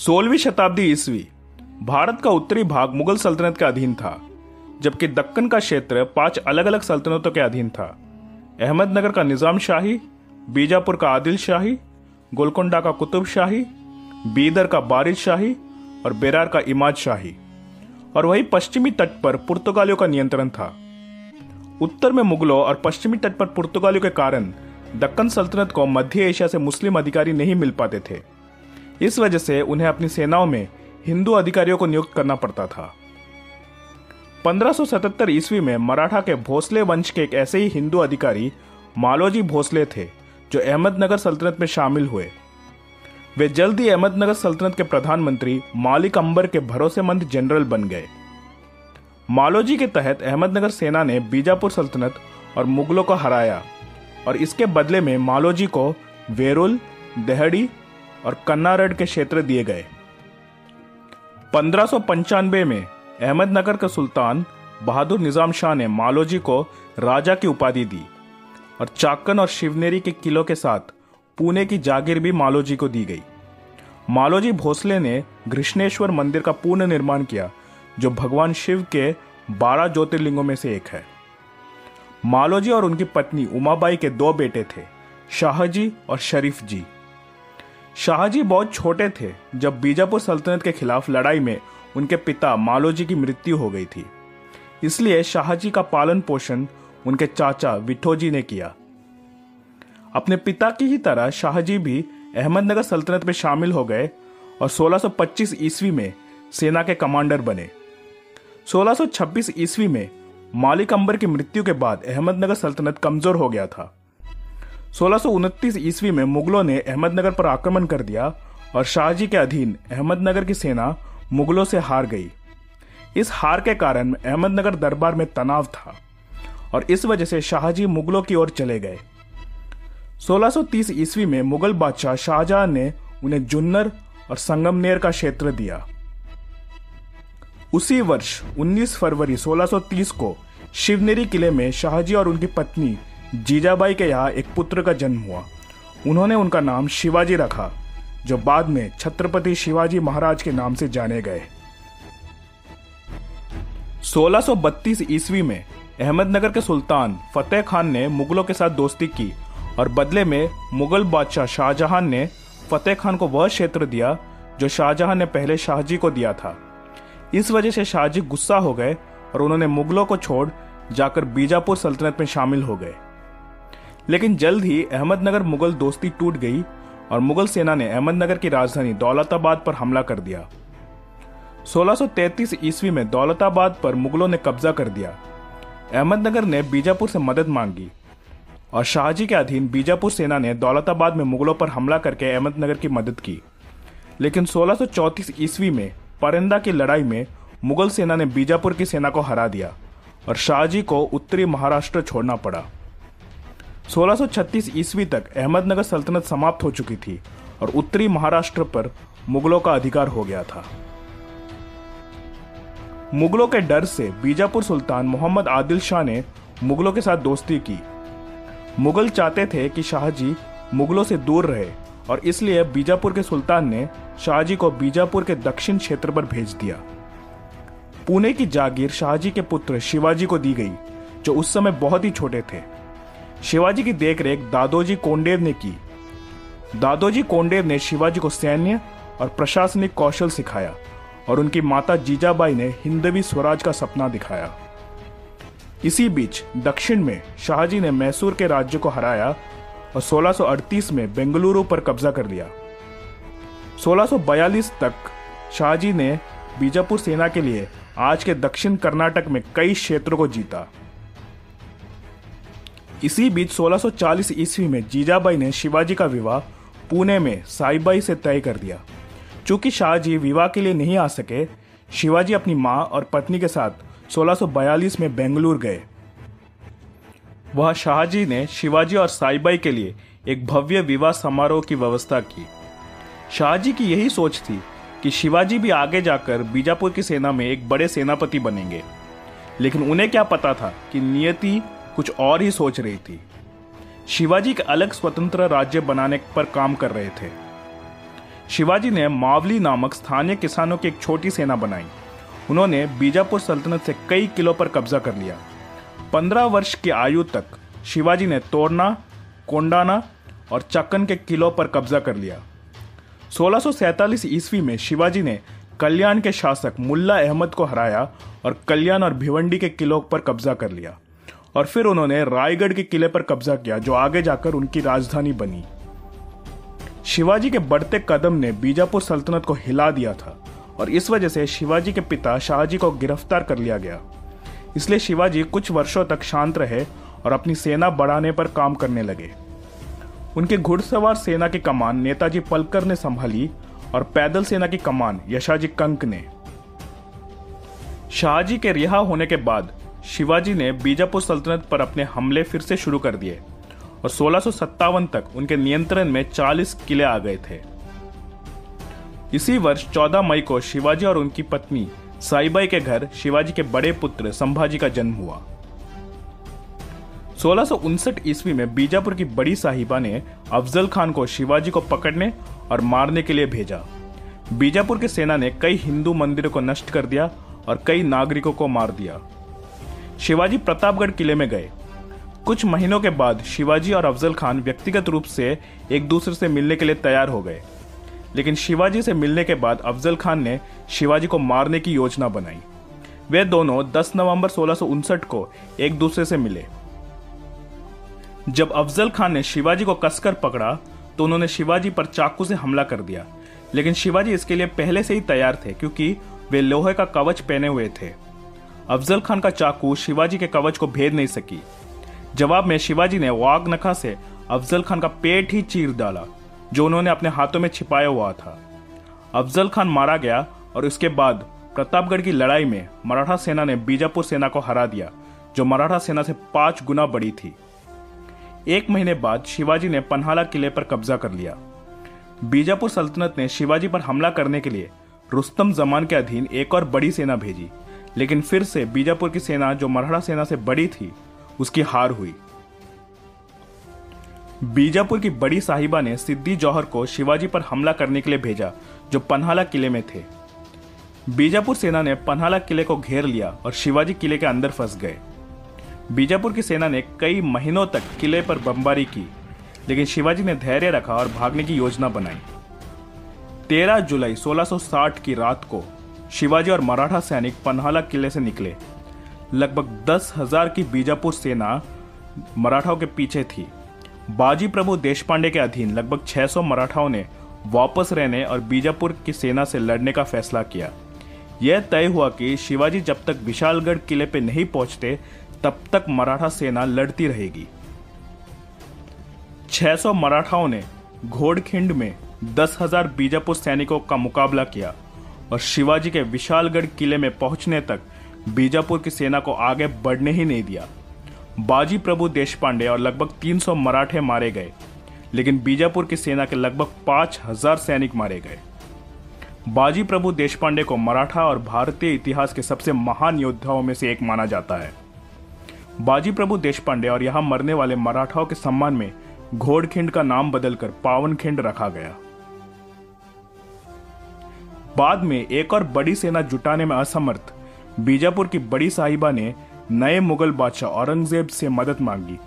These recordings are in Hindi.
सोलहवीं शताब्दी ईस्वी भारत का उत्तरी भाग मुगल सल्तनत के अधीन था जबकि दक्कन का क्षेत्र पांच अलग अलग सल्तनतों के अधीन था अहमदनगर का निज़ाम शाही बीजापुर का आदिल शाही गोलकोंडा का कुतुब शाही बीदर का बारिद शाही और बेरार का इमाज शाही और वही पश्चिमी तट पर पुर्तगालियों का नियंत्रण था उत्तर में मुगलों और पश्चिमी तट पर पुर्तगालियों के कारण दक्कन सल्तनत को मध्य एशिया से मुस्लिम अधिकारी नहीं मिल पाते थे इस वजह से उन्हें अपनी सेनाओं में हिंदू अधिकारियों को नियुक्त करना पड़ता था 1577 ईस्वी में मराठा के भोसले वंश के एक ऐसे ही हिंदू अधिकारी मालोजी भोसले थे जो अहमदनगर सल्तनत में शामिल हुए वे जल्द ही अहमदनगर सल्तनत के प्रधानमंत्री मालिक अंबर के भरोसेमंद जनरल बन गए मालोजी के तहत अहमदनगर सेना ने बीजापुर सल्तनत और मुगलों को हराया और इसके बदले में मालोजी को वेरुल देहड़ी और कन्नारेड के क्षेत्र दिए गए पंद्रह में अहमदनगर का सुल्तान बहादुर निजाम शाह ने मालोजी को राजा की उपाधि दी और चाकन और शिवनेरी के किलों के साथ पुणे की जागीर भी मालोजी को दी गई मालोजी भोसले ने घृष्णेश्वर मंदिर का पूर्ण निर्माण किया जो भगवान शिव के बारह ज्योतिर्लिंगों में से एक है मालोजी और उनकी पत्नी उमाबाई के दो बेटे थे शाहजी और शरीफ जी शाहजी बहुत छोटे थे जब बीजापुर सल्तनत के खिलाफ लड़ाई में उनके पिता मालोजी की मृत्यु हो गई थी इसलिए शाहजी का पालन पोषण उनके चाचा विठोजी ने किया अपने पिता की ही तरह शाहजी भी अहमदनगर सल्तनत में शामिल हो गए और 1625 ईस्वी में सेना के कमांडर बने 1626 ईस्वी में मालिक अंबर की मृत्यु के बाद अहमदनगर सल्तनत कमजोर हो गया था सोलह ईस्वी में मुगलों ने अहमदनगर पर आक्रमण कर दिया और शाहजी के अधीन अहमदनगर की सेना मुगलों से हार गई इस हार के कारण अहमदनगर दरबार में तनाव था और इस वजह से शाहजी मुगलों की ओर चले गए 1630 ईस्वी में मुगल बादशाह शाहजहां ने उन्हें जुन्नर और संगमनेर का क्षेत्र दिया उसी वर्ष 19 फरवरी 1630 को शिवनेरी किले में शाहजी और उनकी पत्नी जीजाबाई के यहाँ एक पुत्र का जन्म हुआ उन्होंने उनका नाम शिवाजी रखा जो बाद में छत्रपति शिवाजी महाराज के नाम से जाने गए 1632 ईस्वी में अहमदनगर के सुल्तान फतेह खान ने मुगलों के साथ दोस्ती की और बदले में मुगल बादशाह शाहजहां ने फतेह खान को वह क्षेत्र दिया जो शाहजहां ने पहले शाहजी को दिया था इस वजह से शाहजी गुस्सा हो गए और उन्होंने मुगलों को छोड़ जाकर बीजापुर सल्तनत में शामिल हो गए लेकिन जल्द ही अहमदनगर मुगल दोस्ती टूट गई और मुगल सेना ने अहमदनगर की राजधानी दौलताबाद पर हमला कर दिया 1633 ईस्वी में दौलताबाद पर मुगलों ने कब्जा कर दिया अहमदनगर ने बीजापुर से मदद मांगी और शाहजी के अधीन बीजापुर सेना ने दौलताबाद में मुगलों पर हमला करके अहमदनगर की मदद की लेकिन 1634 ईस्वी में परिंदा की लड़ाई में मुगल सेना ने बीजापुर की सेना को हरा दिया और शाहजी को उत्तरी महाराष्ट्र छोड़ना पड़ा 1636 ईस्वी तक अहमदनगर सल्तनत समाप्त हो चुकी थी और उत्तरी महाराष्ट्र पर मुगलों का अधिकार हो गया था मुगलों के डर से बीजापुर सुल्तान मोहम्मद आदिल शाह ने मुगलों के साथ दोस्ती की मुगल चाहते थे कि शाहजी मुगलों से दूर रहे और इसलिए बीजापुर के सुल्तान ने शाहजी को बीजापुर के दक्षिण क्षेत्र पर भेज दिया पुणे की जागीर शाहजी के पुत्र शिवाजी को दी गई जो उस समय बहुत ही छोटे थे शिवाजी की देखरेख दादोजी कोंडेव ने की दादोजी कोंडेव ने शिवाजी को सैन्य और प्रशासनिक कौशल सिखाया और उनकी माता जीजाबाई ने हिंदवी स्वराज का सपना दिखाया इसी बीच दक्षिण में शाहजी ने मैसूर के राज्य को हराया और 1638 में बेंगलुरु पर कब्जा कर लिया 1642 तक शाहजी ने बीजापुर सेना के लिए आज के दक्षिण कर्नाटक में कई क्षेत्रों को जीता इसी बीच 1640 ईस्वी में जीजाबाई ने शिवाजी का विवाह पुणे में साईबाई से तय कर दिया चूंकि शाहजी विवाह के लिए नहीं आ सके शिवाजी अपनी माँ और पत्नी के साथ 1642 में बेंगलुरु गए वह शाहजी ने शिवाजी और साईबाई के लिए एक भव्य विवाह समारोह की व्यवस्था की शाहजी की यही सोच थी कि शिवाजी भी आगे जाकर बीजापुर की सेना में एक बड़े सेनापति बनेंगे लेकिन उन्हें क्या पता था कि नियति कुछ और ही सोच रही थी शिवाजी एक अलग स्वतंत्र राज्य बनाने पर काम कर रहे थे शिवाजी ने मावली नामक स्थानीय किसानों की एक छोटी सेना बनाई उन्होंने बीजापुर सल्तनत से कई किलों पर कब्जा कर लिया पंद्रह वर्ष की आयु तक शिवाजी ने तोड़ना कोंडाना और चक्कन के किलों पर कब्जा कर लिया 1647 ईस्वी में शिवाजी ने कल्याण के शासक मुल्ला अहमद को हराया और कल्याण और भिवंडी के किलों पर कब्जा कर लिया और फिर उन्होंने रायगढ़ के किले पर कब्जा किया जो आगे जाकर उनकी राजधानी बनी शिवाजी के बढ़ते कदम ने बीजापुर सल्तनत को हिला दिया था और इस वजह से शिवाजी के पिता शाहजी को गिरफ्तार कर लिया गया इसलिए शिवाजी कुछ वर्षों तक शांत रहे और अपनी सेना बढ़ाने पर काम करने लगे उनके घुड़सवार सेना की कमान नेताजी पलकर ने संभाली और पैदल सेना की कमान यशाजी कंक ने शाहजी के रिहा होने के बाद शिवाजी ने बीजापुर सल्तनत पर अपने हमले फिर से शुरू कर दिए और सोलह तक उनके नियंत्रण में 40 किले आ गए थे इसी वर्ष 14 मई को शिवाजी और उनकी पत्नी साईबाई के घर शिवाजी के बड़े पुत्र संभाजी का जन्म हुआ सोलह ईस्वी में बीजापुर की बड़ी साहिबा ने अफजल खान को शिवाजी को पकड़ने और मारने के लिए भेजा बीजापुर की सेना ने कई हिंदू मंदिरों को नष्ट कर दिया और कई नागरिकों को मार दिया शिवाजी प्रतापगढ़ किले में गए कुछ महीनों के बाद शिवाजी और अफजल खान व्यक्तिगत रूप से एक दूसरे से मिलने के लिए तैयार हो गए लेकिन शिवाजी से मिलने के बाद अफजल खान ने शिवाजी को मारने की योजना बनाई वे दोनों 10 नवंबर सोलह को एक दूसरे से मिले जब अफजल खान ने शिवाजी को कसकर पकड़ा तो उन्होंने शिवाजी पर चाकू से हमला कर दिया लेकिन शिवाजी इसके लिए पहले से ही तैयार थे क्योंकि वे लोहे का कवच पहने हुए थे अफजल खान का चाकू शिवाजी के कवच को भेद नहीं सकी जवाब में शिवाजी ने वाग नखा से अफजल खान का पेट ही चीर डाला जो उन्होंने अपने हाथों में छिपाया हुआ था अफजल खान मारा गया और उसके बाद प्रतापगढ़ की लड़ाई में मराठा सेना ने बीजापुर सेना को हरा दिया जो मराठा सेना से पांच गुना बड़ी थी एक महीने बाद शिवाजी ने पन्हाला किले पर कब्जा कर लिया बीजापुर सल्तनत ने शिवाजी पर हमला करने के लिए रुस्तम जमान के अधीन एक और बड़ी सेना भेजी लेकिन फिर से बीजापुर की सेना जो मरहड़ा सेना से बड़ी थी उसकी हार हुई बीजापुर की बड़ी साहिबा ने सिद्दी जौहर को शिवाजी पर हमला करने के लिए भेजा जो पन्हाला किले में थे बीजापुर सेना ने पन्हाला किले को घेर लिया और शिवाजी किले के अंदर फंस गए बीजापुर की सेना ने कई महीनों तक किले पर बमबारी की लेकिन शिवाजी ने धैर्य रखा और भागने की योजना बनाई 13 जुलाई 1660 की रात को शिवाजी और मराठा सैनिक पन्हाला किले से निकले लगभग दस हजार की बीजापुर सेना मराठाओं के पीछे थी बाजी प्रभु देशपांडे के अधीन लगभग 600 मराठाओं ने वापस रहने और बीजापुर की सेना से लड़ने का फैसला किया यह तय हुआ कि शिवाजी जब तक विशालगढ़ किले पर नहीं पहुंचते तब तक मराठा सेना लड़ती रहेगी 600 मराठाओं ने घोड़खिंड में 10,000 बीजापुर सैनिकों का मुकाबला किया और शिवाजी के विशालगढ़ किले में पहुंचने तक बीजापुर की सेना को आगे बढ़ने ही नहीं दिया बाजी प्रभु देशपांडे और लगभग 300 मराठे मारे गए लेकिन बीजापुर की सेना के लगभग 5000 सैनिक मारे गए बाजी प्रभु देशपांडे को मराठा और भारतीय इतिहास के सबसे महान योद्धाओं में से एक माना जाता है बाजी प्रभु देशपांडे और यहां मरने वाले मराठाओं के सम्मान में घोड़खिंड का नाम बदलकर पावनखिंड रखा गया बाद में एक और बड़ी सेना जुटाने में असमर्थ बीजापुर की बड़ी साहिबा ने नए मुगल बादशाह औरंगजेब से मदद मांगी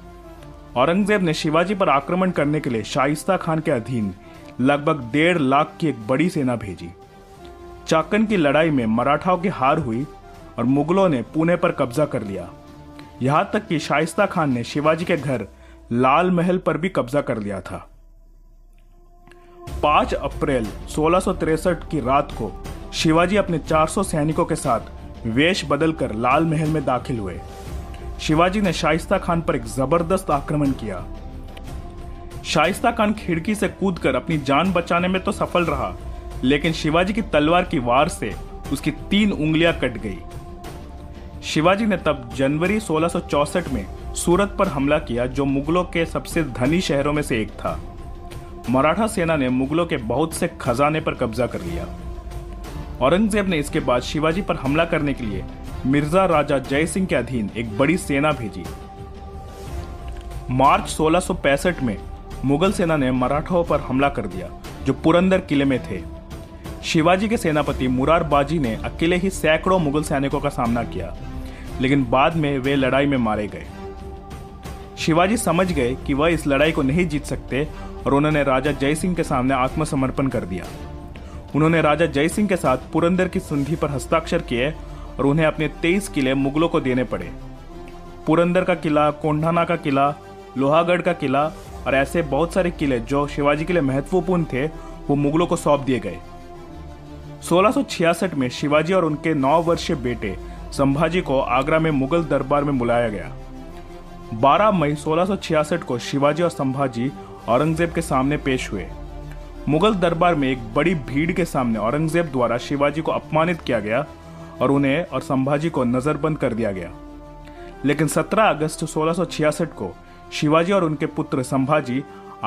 औरंगजेब ने शिवाजी पर आक्रमण करने के लिए शाइस्ता खान के अधीन लगभग डेढ़ लाख की एक बड़ी सेना भेजी चाकन की लड़ाई में मराठाओं की हार हुई और मुगलों ने पुणे पर कब्जा कर लिया यहां तक कि शाइस्ता खान ने शिवाजी के घर लाल महल पर भी कब्जा कर लिया था पांच अप्रैल सोलह की रात को शिवाजी अपने 400 सैनिकों के साथ वेश बदलकर लाल महल में दाखिल हुए शिवाजी ने शाइस्ता खान पर एक जबरदस्त आक्रमण किया शाइस्ता खान खिड़की से कूदकर अपनी जान बचाने में तो सफल रहा लेकिन शिवाजी की तलवार की वार से उसकी तीन उंगलियां कट गई शिवाजी ने तब जनवरी 1664 में सूरत पर हमला किया जो मुगलों के सबसे धनी शहरों में से एक था मराठा सेना ने मुगलों के बहुत से खजाने पर कब्जा कर लिया औरंगजेब ने इसके बाद शिवाजी पर हमला करने के लिए मिर्जा राजा जय सिंह के अधीन एक बड़ी सेना भेजी मार्च 1665 में मुगल सेना ने मराठाओं पर हमला कर दिया जो पुरंदर किले में थे शिवाजी के सेनापति मुरार बाजी ने अकेले ही सैकड़ों मुगल सैनिकों का सामना किया लेकिन बाद में वे लड़ाई में मारे गए शिवाजी समझ गए कि वह इस लड़ाई को नहीं जीत सकते और उन्होंने राजा जय के सामने आत्मसमर्पण कर दिया उन्होंने राजा जय के साथ पुरंदर की संधि पर हस्ताक्षर किए और उन्हें अपने तेईस किले मुगलों को देने पड़े पुरंदर का किला कोंढाना का किला लोहागढ़ का किला और ऐसे बहुत सारे किले जो शिवाजी के लिए महत्वपूर्ण थे वो मुगलों को सौंप दिए गए 1666 में शिवाजी और उनके नौ वर्षीय बेटे संभाजी को आगरा में मुगल दरबार में बुलाया गया 12 मई 1666 को शिवाजी और संभाजी औरंगजेब के सामने पेश हुए मुगल दरबार में एक बड़ी भीड़ के सामने औरंगजेब द्वारा शिवाजी को अपमानित किया गया और उन्हें और संभाजी को नज़रबंद कर दिया गया लेकिन 17 अगस्त 1666 को शिवाजी और उनके पुत्र संभाजी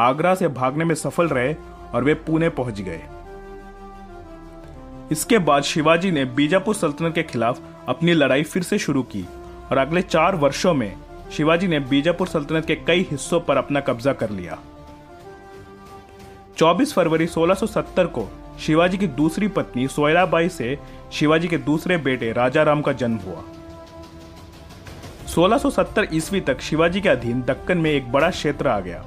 आगरा से भागने में सफल रहे और वे पुणे पहुंच गए इसके बाद शिवाजी ने बीजापुर सल्तनत के खिलाफ अपनी लड़ाई फिर से शुरू की और अगले चार वर्षों में शिवाजी ने बीजापुर सल्तनत के कई हिस्सों पर अपना कब्जा कर लिया 24 फरवरी 1670 को शिवाजी की दूसरी पत्नी सोयराबाई से शिवाजी के दूसरे बेटे राजा राम का जन्म हुआ 1670 ईस्वी तक शिवाजी के अधीन दक्कन में एक बड़ा क्षेत्र आ गया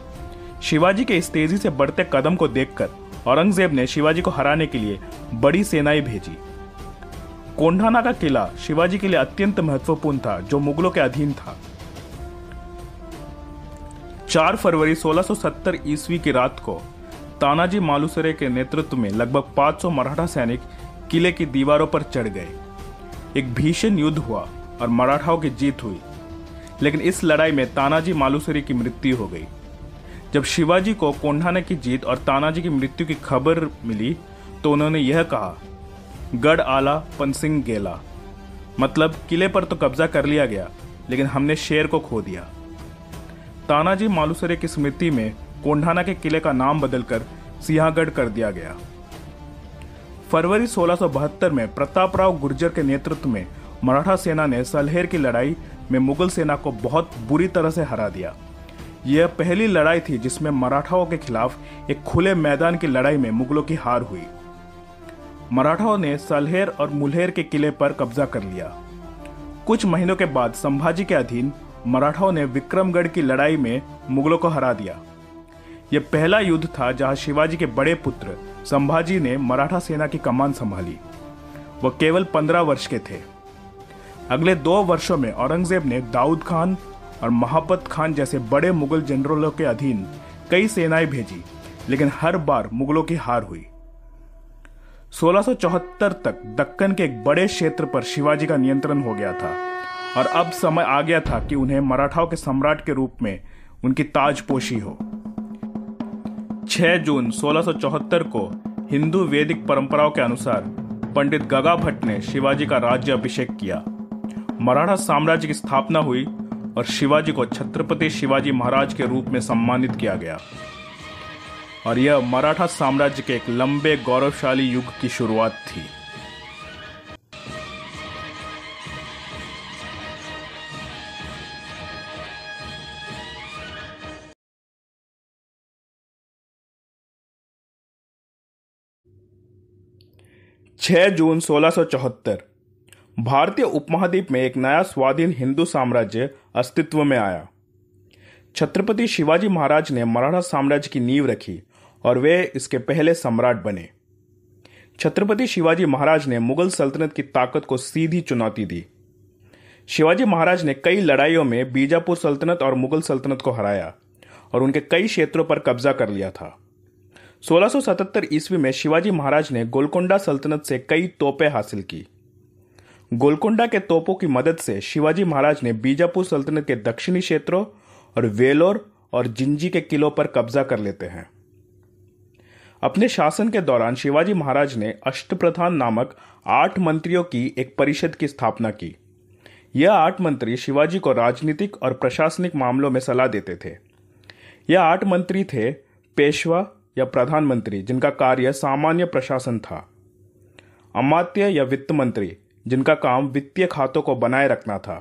शिवाजी के इस तेजी से बढ़ते कदम को देखकर औरंगजेब ने शिवाजी को हराने के लिए बड़ी सेनाएं भेजी कोंढाना का किला शिवाजी के लिए अत्यंत महत्वपूर्ण था जो मुगलों के अधीन था 4 फरवरी 1670 ईस्वी की रात को तानाजी मालूसरे के नेतृत्व में लगभग 500 मराठा सैनिक किले की दीवारों पर चढ़ गए एक भीषण युद्ध हुआ और मराठाओं की जीत हुई लेकिन इस लड़ाई में तानाजी मालूसरे की मृत्यु हो गई जब शिवाजी को कोंढाने की जीत और तानाजी की मृत्यु की खबर मिली तो उन्होंने यह कहा गढ़ आला पनसिंह गेला मतलब किले पर तो कब्जा कर लिया गया लेकिन हमने शेर को खो दिया तानाजी मालूसरे की स्मृति में कोंढाना के किले का नाम बदलकर सिंहागढ़ कर दिया गया फरवरी सोलह में प्रतापराव गुर्जर के नेतृत्व में मराठा सेना ने सलहेर की लड़ाई में मुगल सेना को बहुत बुरी तरह से हरा दिया यह पहली लड़ाई थी जिसमें मराठाओं के खिलाफ एक खुले मैदान की लड़ाई में मुगलों की हार हुई मराठाओं ने सलहेर और मुलहेर के किले पर कब्जा कर लिया कुछ महीनों के बाद संभाजी के अधीन मराठाओं ने विक्रमगढ़ की लड़ाई में मुगलों को हरा दिया यह पहला युद्ध था जहां शिवाजी के बड़े पुत्र संभाजी ने मराठा सेना की कमान संभाली वह केवल पंद्रह वर्ष के थे अगले दो वर्षों में औरंगजेब ने दाऊद खान और महापत खान जैसे बड़े मुगल जनरलों के अधीन कई सेनाएं भेजी लेकिन हर बार मुगलों की हार हुई 1674 तक दक्कन के एक बड़े क्षेत्र पर शिवाजी का नियंत्रण हो गया था और अब समय आ गया था कि उन्हें मराठाओं के सम्राट के रूप में उनकी ताजपोशी हो 6 जून 1674 को हिंदू वैदिक परंपराओं के अनुसार पंडित गगा भट्ट ने शिवाजी का राज्य अभिषेक किया मराठा साम्राज्य की स्थापना हुई और शिवाजी को छत्रपति शिवाजी महाराज के रूप में सम्मानित किया गया और यह मराठा साम्राज्य के एक लंबे गौरवशाली युग की शुरुआत थी 6 जून सोलह भारतीय उपमहाद्वीप में एक नया स्वाधीन हिंदू साम्राज्य अस्तित्व में आया छत्रपति शिवाजी महाराज ने मराठा साम्राज्य की नींव रखी और वे इसके पहले सम्राट बने छत्रपति शिवाजी महाराज ने मुगल सल्तनत की ताकत को सीधी चुनौती दी शिवाजी महाराज ने कई लड़ाइयों में बीजापुर सल्तनत और मुगल सल्तनत को हराया और उनके कई क्षेत्रों पर कब्जा कर लिया था 1677 ईस्वी में शिवाजी महाराज ने गोलकोंडा सल्तनत से कई तोपें हासिल की गोलकोंडा के तोपों की मदद से शिवाजी महाराज ने बीजापुर सल्तनत के दक्षिणी क्षेत्रों और वेलोर और जिंजी के किलों पर कब्जा कर लेते हैं अपने शासन के दौरान शिवाजी महाराज ने अष्टप्रधान नामक आठ मंत्रियों की एक परिषद की स्थापना की यह आठ मंत्री शिवाजी को राजनीतिक और प्रशासनिक मामलों में सलाह देते थे यह आठ मंत्री थे पेशवा या प्रधानमंत्री जिनका कार्य सामान्य प्रशासन था अमात्य या वित्त मंत्री जिनका काम वित्तीय खातों को बनाए रखना था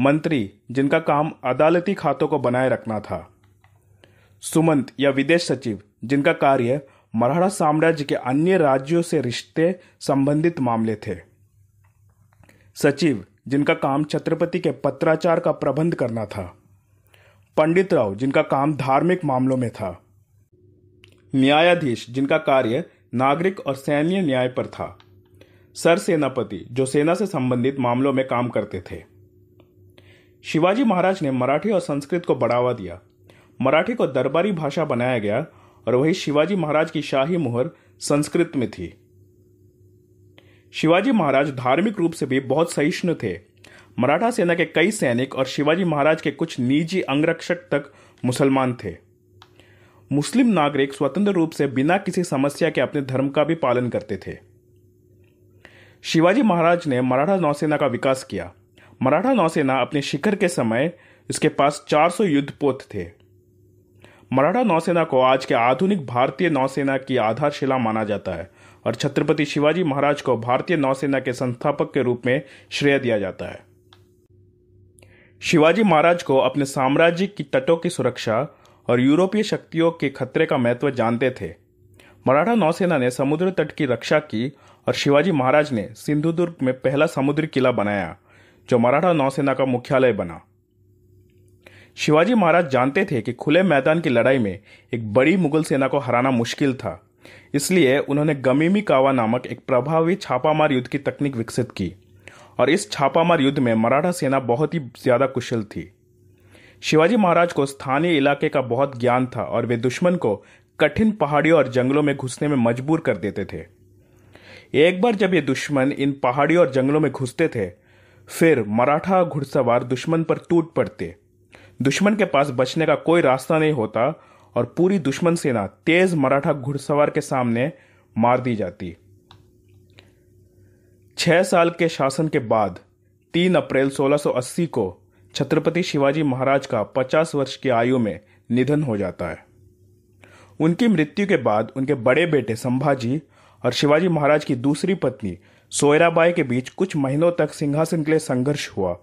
मंत्री जिनका काम अदालती खातों को बनाए रखना था सुमंत या विदेश सचिव जिनका कार्य मराठा साम्राज्य के अन्य राज्यों से रिश्ते संबंधित मामले थे सचिव जिनका काम छत्रपति के पत्राचार का प्रबंध करना था पंडित राव जिनका काम धार्मिक मामलों में था न्यायाधीश जिनका कार्य नागरिक और सैन्य न्याय पर था सर सेनापति जो सेना से संबंधित मामलों में काम करते थे शिवाजी महाराज ने मराठी और संस्कृत को बढ़ावा दिया मराठी को दरबारी भाषा बनाया गया और वही शिवाजी महाराज की शाही मुहर संस्कृत में थी शिवाजी महाराज धार्मिक रूप से भी बहुत सहिष्णु थे मराठा सेना के कई सैनिक और शिवाजी महाराज के कुछ निजी अंगरक्षक तक मुसलमान थे मुस्लिम नागरिक स्वतंत्र रूप से बिना किसी समस्या के अपने धर्म का भी पालन करते थे शिवाजी महाराज ने मराठा नौसेना का विकास किया मराठा नौसेना अपने शिखर के समय इसके पास 400 युद्धपोत थे मराठा नौसेना को आज के आधुनिक भारतीय नौसेना की आधारशिला माना जाता है और छत्रपति शिवाजी महाराज को भारतीय नौसेना के संस्थापक के रूप में श्रेय दिया जाता है शिवाजी महाराज को अपने साम्राज्य की तटों की सुरक्षा और यूरोपीय शक्तियों के खतरे का महत्व जानते थे मराठा नौसेना ने समुद्र तट की रक्षा की और शिवाजी महाराज ने सिंधुदुर्ग में पहला समुद्री किला बनाया जो मराठा नौसेना का मुख्यालय बना शिवाजी महाराज जानते थे कि खुले मैदान की लड़ाई में एक बड़ी मुगल सेना को हराना मुश्किल था इसलिए उन्होंने गमीमी कावा नामक एक प्रभावी छापामार युद्ध की तकनीक विकसित की और इस छापामार युद्ध में मराठा सेना बहुत ही ज़्यादा कुशल थी शिवाजी महाराज को स्थानीय इलाके का बहुत ज्ञान था और वे दुश्मन को कठिन पहाड़ियों और जंगलों में घुसने में मजबूर कर देते थे एक बार जब ये दुश्मन इन पहाड़ियों और जंगलों में घुसते थे फिर मराठा घुड़सवार दुश्मन पर टूट पड़ते दुश्मन के पास बचने का कोई रास्ता नहीं होता और पूरी दुश्मन सेना तेज मराठा घुड़सवार के सामने मार दी जाती छह साल के शासन के बाद 3 अप्रैल 1680 को छत्रपति शिवाजी महाराज का 50 वर्ष की आयु में निधन हो जाता है उनकी मृत्यु के बाद उनके बड़े बेटे संभाजी और शिवाजी महाराज की दूसरी पत्नी सोयराबाई के बीच कुछ महीनों तक सिंहासन के लिए संघर्ष हुआ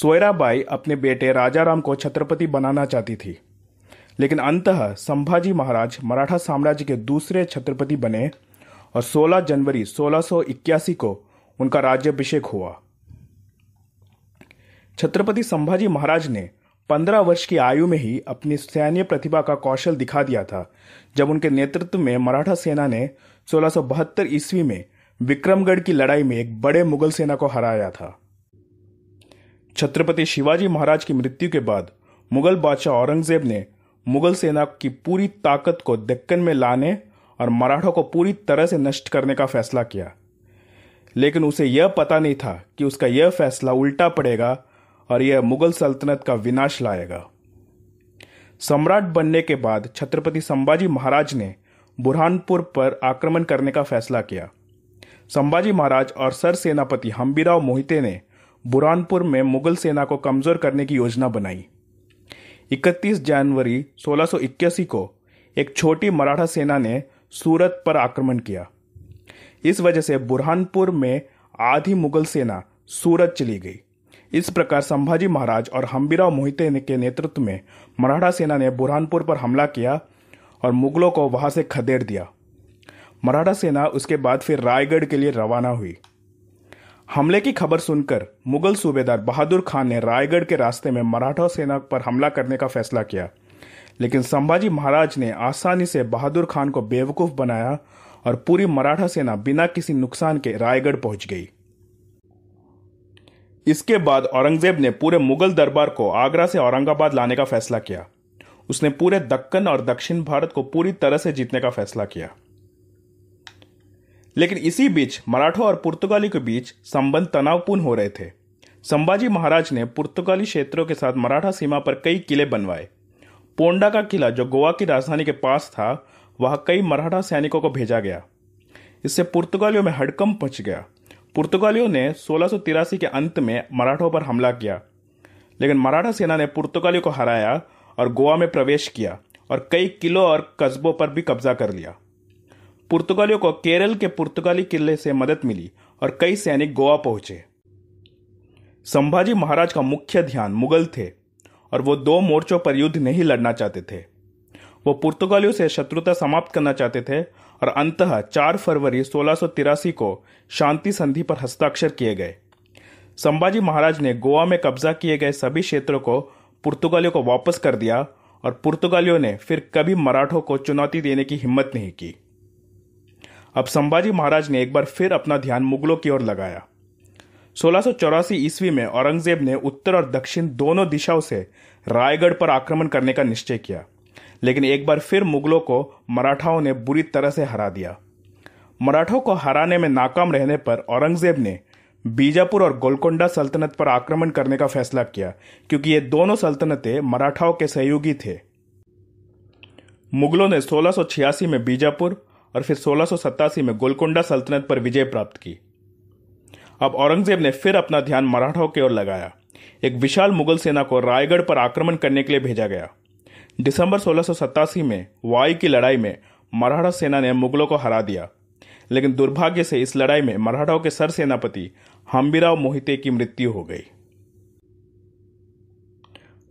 सोयराबाई अपने बेटे राजाराम को छत्रपति बनाना चाहती थी लेकिन अंततः संभाजी महाराज मराठा साम्राज्य के दूसरे छत्रपति बने और 16 जनवरी सोलह को उनका राज्याभिषेक हुआ छत्रपति संभाजी महाराज ने पंद्रह वर्ष की आयु में ही अपनी सैन्य प्रतिभा का कौशल दिखा दिया था जब उनके नेतृत्व में मराठा सेना ने सोलह ईस्वी में विक्रमगढ़ की लड़ाई में एक बड़े मुगल सेना को हराया था छत्रपति शिवाजी महाराज की मृत्यु के बाद मुगल बादशाह औरंगजेब ने मुगल सेना की पूरी ताकत को दक्कन में लाने और मराठों को पूरी तरह से नष्ट करने का फैसला किया लेकिन उसे यह पता नहीं था कि उसका यह फैसला उल्टा पड़ेगा और यह मुगल सल्तनत का विनाश लाएगा सम्राट बनने के बाद छत्रपति संभाजी महाराज ने बुरहानपुर पर आक्रमण करने का फैसला किया संभाजी महाराज और सर सेनापति हम्बीराव मोहिते ने बुरहानपुर में मुगल सेना को कमज़ोर करने की योजना बनाई 31 जनवरी सोलह को एक छोटी मराठा सेना ने सूरत पर आक्रमण किया इस वजह से बुरहानपुर में आधी मुगल सेना सूरत चली गई इस प्रकार संभाजी महाराज और हम्बीराव मोहिते के नेतृत्व में मराठा सेना ने बुरहानपुर पर हमला किया और मुगलों को वहां से खदेड़ दिया मराठा सेना उसके बाद फिर रायगढ़ के लिए रवाना हुई हमले की खबर सुनकर मुगल सूबेदार बहादुर खान ने रायगढ़ के रास्ते में मराठा सेना पर हमला करने का फैसला किया लेकिन संभाजी महाराज ने आसानी से बहादुर खान को बेवकूफ बनाया और पूरी मराठा सेना बिना किसी नुकसान के रायगढ़ पहुंच गई इसके बाद औरंगजेब ने पूरे मुगल दरबार को आगरा से औरंगाबाद लाने का फैसला किया उसने पूरे दक्कन और दक्षिण भारत को पूरी तरह से जीतने का फैसला किया लेकिन इसी बीच मराठों और पुर्तगाली के बीच संबंध तनावपूर्ण हो रहे थे संभाजी महाराज ने पुर्तगाली क्षेत्रों के साथ मराठा सीमा पर कई किले बनवाए पोंडा का किला जो गोवा की राजधानी के पास था वह कई मराठा सैनिकों को भेजा गया इससे पुर्तगालियों में हडकंप पच गया पुर्तगालियों ने सोलह के अंत में मराठों पर हमला किया लेकिन मराठा सेना ने पुर्तगालियों को हराया और गोवा में प्रवेश किया और कई किलों और कस्बों पर भी कब्जा कर लिया पुर्तगालियों को केरल के पुर्तगाली किले से मदद मिली और कई सैनिक गोवा पहुंचे संभाजी महाराज का मुख्य ध्यान मुगल थे और वो दो मोर्चों पर युद्ध नहीं लड़ना चाहते थे वो पुर्तगालियों से शत्रुता समाप्त करना चाहते थे और अंततः 4 फरवरी सोलह को शांति संधि पर हस्ताक्षर किए गए संभाजी महाराज ने गोवा में कब्जा किए गए सभी क्षेत्रों को पुर्तगालियों को वापस कर दिया और पुर्तगालियों ने फिर कभी मराठों को चुनौती देने की हिम्मत नहीं की अब संभाजी महाराज ने एक बार फिर अपना ध्यान मुगलों की ओर लगाया सोलह ईस्वी में औरंगजेब ने उत्तर और दक्षिण दोनों दिशाओं से रायगढ़ पर आक्रमण करने का निश्चय किया लेकिन एक बार फिर मुगलों को मराठाओं ने बुरी तरह से हरा दिया मराठों को हराने में नाकाम रहने पर औरंगजेब ने बीजापुर और गोलकोंडा सल्तनत पर आक्रमण करने का फैसला किया क्योंकि ये दोनों सल्तनतें मराठाओं के सहयोगी थे मुगलों ने सोलह में बीजापुर और फिर सोलह में गोलकोंडा सल्तनत पर विजय प्राप्त की अब औरंगजेब ने फिर अपना ध्यान मराठाओं की ओर लगाया एक विशाल मुगल सेना को रायगढ़ पर आक्रमण करने के लिए भेजा गया दिसंबर सोलह में वाई की लड़ाई में मराठा सेना ने मुगलों को हरा दिया लेकिन दुर्भाग्य से इस लड़ाई में मराठाओं के सर सेनापति हम्बीराव मोहिते की मृत्यु हो गई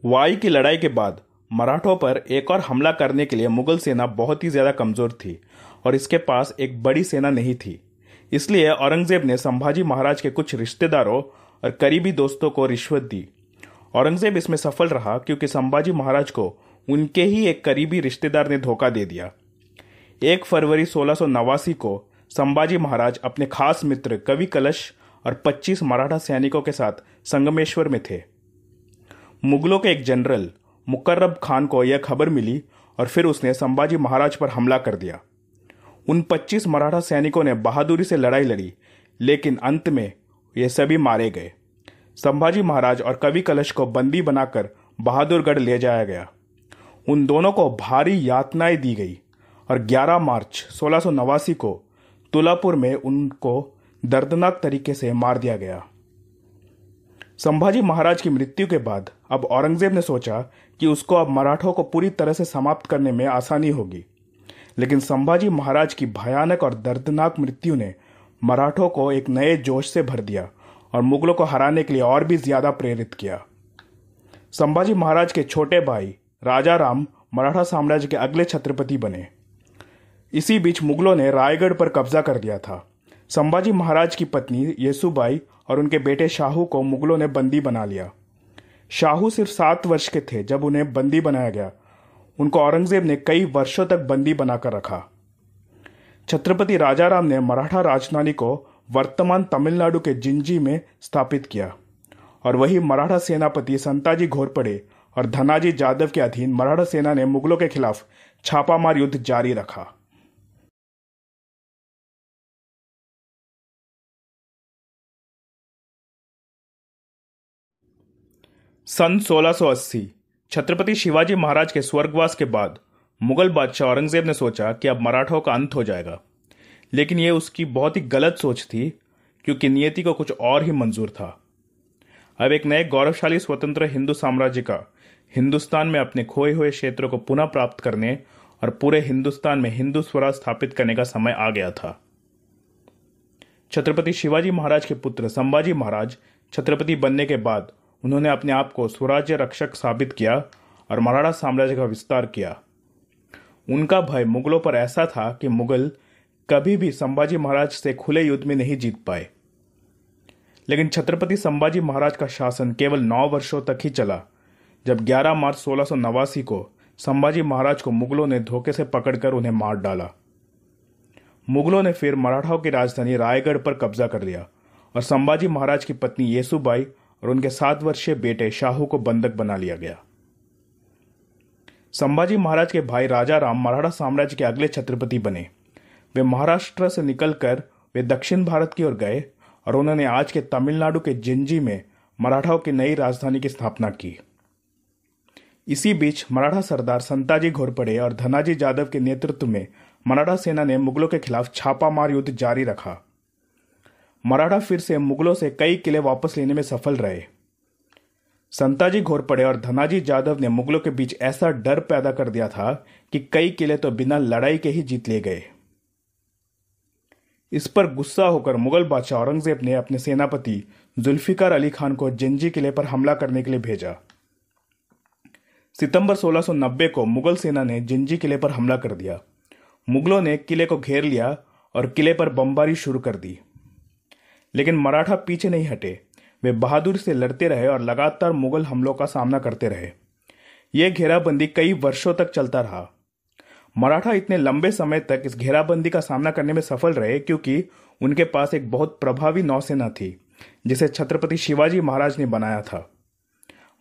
वाई की लड़ाई के बाद मराठों पर एक और हमला करने के लिए मुगल सेना बहुत ही ज़्यादा कमज़ोर थी और इसके पास एक बड़ी सेना नहीं थी इसलिए औरंगजेब ने संभाजी महाराज के कुछ रिश्तेदारों और करीबी दोस्तों को रिश्वत दी औरंगजेब इसमें सफल रहा क्योंकि संभाजी महाराज को उनके ही एक करीबी रिश्तेदार ने धोखा दे दिया एक फरवरी सोलह को संभाजी महाराज अपने खास मित्र कवि कलश और 25 मराठा सैनिकों के साथ संगमेश्वर में थे मुगलों के एक जनरल मुकर्रब खान को यह खबर मिली और फिर उसने संभाजी महाराज पर हमला कर दिया उन 25 मराठा सैनिकों ने बहादुरी से लड़ाई लड़ी लेकिन अंत में ये सभी मारे गए संभाजी महाराज और कवि कलश को बंदी बनाकर बहादुरगढ़ ले जाया गया उन दोनों को भारी यातनाएं दी गई और 11 मार्च सोलह को तुलापुर में उनको दर्दनाक तरीके से मार दिया गया संभाजी महाराज की मृत्यु के बाद अब औरंगजेब ने सोचा कि उसको अब मराठों को पूरी तरह से समाप्त करने में आसानी होगी लेकिन संभाजी महाराज की भयानक और दर्दनाक मृत्यु ने मराठों को एक नए जोश से भर दिया और मुगलों को हराने के लिए और भी ज्यादा प्रेरित किया संभाजी महाराज के छोटे भाई राजा राम मराठा साम्राज्य के अगले छत्रपति बने इसी बीच मुगलों ने रायगढ़ पर कब्जा कर दिया था संभाजी महाराज की पत्नी येसुबाई और उनके बेटे शाहू को मुगलों ने बंदी बना लिया शाहू सिर्फ सात वर्ष के थे जब उन्हें बंदी बनाया गया उनको औरंगजेब ने कई वर्षों तक बंदी बनाकर रखा छत्रपति राजाराम ने मराठा राजधानी को वर्तमान तमिलनाडु के जिंजी में स्थापित किया और वही मराठा सेनापति संताजी घोरपड़े और धनाजी जादव के अधीन मराठा सेना ने मुगलों के खिलाफ छापामार युद्ध जारी रखा सन 1680 छत्रपति शिवाजी महाराज के स्वर्गवास के बाद मुगल बादशाह औरंगजेब ने सोचा कि अब मराठों का अंत हो जाएगा लेकिन यह उसकी बहुत ही गलत सोच थी क्योंकि नियति को कुछ और ही मंजूर था अब एक नए गौरवशाली स्वतंत्र हिंदू साम्राज्य का हिंदुस्तान में अपने खोए हुए क्षेत्रों को पुनः प्राप्त करने और पूरे हिंदुस्तान में हिंदू स्वराज स्थापित करने का समय आ गया था छत्रपति शिवाजी महाराज के पुत्र संभाजी महाराज छत्रपति बनने के बाद उन्होंने अपने आप को स्वराज्य रक्षक साबित किया और मराठा साम्राज्य का विस्तार किया उनका भय मुगलों पर ऐसा था कि मुगल कभी भी संभाजी महाराज से खुले युद्ध में नहीं जीत पाए लेकिन छत्रपति संभाजी महाराज का शासन केवल नौ वर्षों तक ही चला जब 11 मार्च सोलह को संभाजी महाराज को मुगलों ने धोखे से पकड़कर उन्हें मार डाला मुगलों ने फिर मराठाओं की राजधानी रायगढ़ पर कब्जा कर लिया और संभाजी महाराज की पत्नी येसुबाई और उनके सात वर्षीय बेटे शाहू को बंधक बना लिया गया संभाजी महाराज के भाई राजा राम मराठा साम्राज्य के अगले छत्रपति बने वे महाराष्ट्र से निकलकर वे दक्षिण भारत की ओर गए और उन्होंने आज के तमिलनाडु के जिंजी में मराठाओं की नई राजधानी की स्थापना की इसी बीच मराठा सरदार संताजी घोरपड़े और धनाजी जाधव के नेतृत्व में मराठा सेना ने मुगलों के खिलाफ छापामार युद्ध जारी रखा मराठा फिर से मुगलों से कई किले वापस लेने में सफल रहे संताजी घोरपड़े और धनाजी जाधव ने मुगलों के बीच ऐसा डर पैदा कर दिया था कि कई किले तो बिना लड़ाई के ही जीत लिए गए इस पर गुस्सा होकर मुगल बादशाह औरंगजेब ने अपने सेनापति जुल्फिकार अली खान को जंजी किले पर हमला करने के लिए भेजा सितंबर 1690 को मुगल सेना ने जिंजी किले पर हमला कर दिया मुगलों ने किले को घेर लिया और किले पर बमबारी शुरू कर दी लेकिन मराठा पीछे नहीं हटे वे बहादुर से लड़ते रहे और लगातार मुगल हमलों का सामना करते रहे ये घेराबंदी कई वर्षों तक चलता रहा मराठा इतने लंबे समय तक इस घेराबंदी का सामना करने में सफल रहे क्योंकि उनके पास एक बहुत प्रभावी नौसेना थी जिसे छत्रपति शिवाजी महाराज ने बनाया था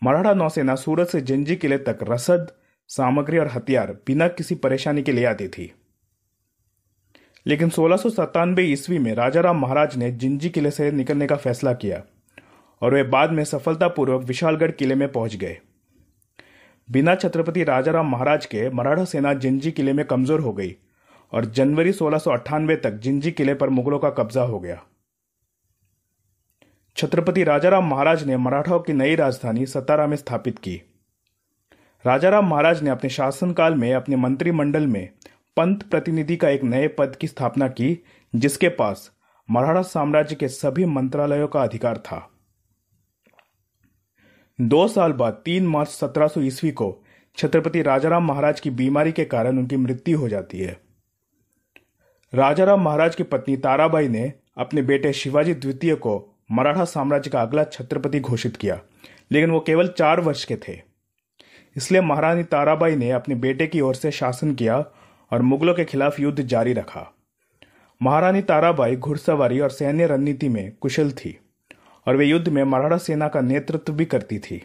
मराठा नौसेना सूरत से जंजी किले तक रसद सामग्री और हथियार बिना किसी परेशानी के ले आती थी लेकिन सोलह ईस्वी में राजाराम महाराज ने जिंजी किले से निकलने का फैसला किया और वे बाद में सफलतापूर्वक विशालगढ़ किले में पहुंच गए बिना छत्रपति राजाराम महाराज के मराठा सेना जिंजी किले में कमजोर हो गई और जनवरी सोलह तक जिंजी किले पर मुगलों का कब्जा हो गया छत्रपति राजाराम महाराज ने मराठाओं की नई राजधानी सतारा में स्थापित की राजाराम महाराज ने अपने शासनकाल में अपने मंत्रिमंडल में पंत प्रतिनिधि का एक नए पद की स्थापना की जिसके पास मराठा साम्राज्य के सभी मंत्रालयों का अधिकार था दो साल बाद तीन मार्च सत्रह सौ ईस्वी को छत्रपति राजाराम महाराज की बीमारी के कारण उनकी मृत्यु हो जाती है राजाराम महाराज की पत्नी ताराबाई ने अपने बेटे शिवाजी द्वितीय को मराठा साम्राज्य का अगला छत्रपति घोषित किया लेकिन वो केवल चार वर्ष के थे इसलिए महारानी ताराबाई ने अपने बेटे की ओर से शासन किया और मुगलों के खिलाफ युद्ध जारी रखा महारानी ताराबाई घुड़सवारी और सैन्य रणनीति में कुशल थी और वे युद्ध में मराठा सेना का नेतृत्व भी करती थी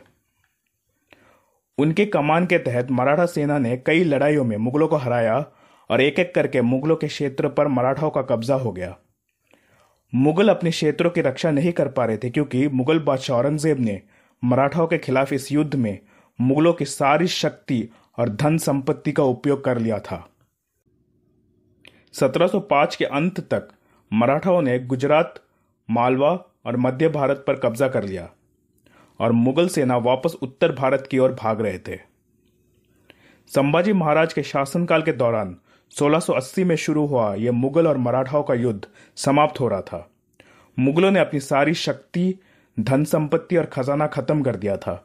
उनके कमान के तहत मराठा सेना ने कई लड़ाइयों में मुगलों को हराया और एक एक करके मुगलों के क्षेत्र पर मराठाओं का कब्जा हो गया मुगल अपने क्षेत्रों की रक्षा नहीं कर पा रहे थे क्योंकि मुगल बादशाह औरंगजेब ने मराठाओं के खिलाफ इस युद्ध में मुगलों की सारी शक्ति और धन संपत्ति का उपयोग कर लिया था 1705 के अंत तक मराठाओं ने गुजरात मालवा और मध्य भारत पर कब्जा कर लिया और मुगल सेना वापस उत्तर भारत की ओर भाग रहे थे संभाजी महाराज के शासनकाल के दौरान 1680 में शुरू हुआ यह मुगल और मराठाओं का युद्ध समाप्त हो रहा था मुगलों ने अपनी सारी शक्ति धन संपत्ति और खजाना खत्म कर दिया था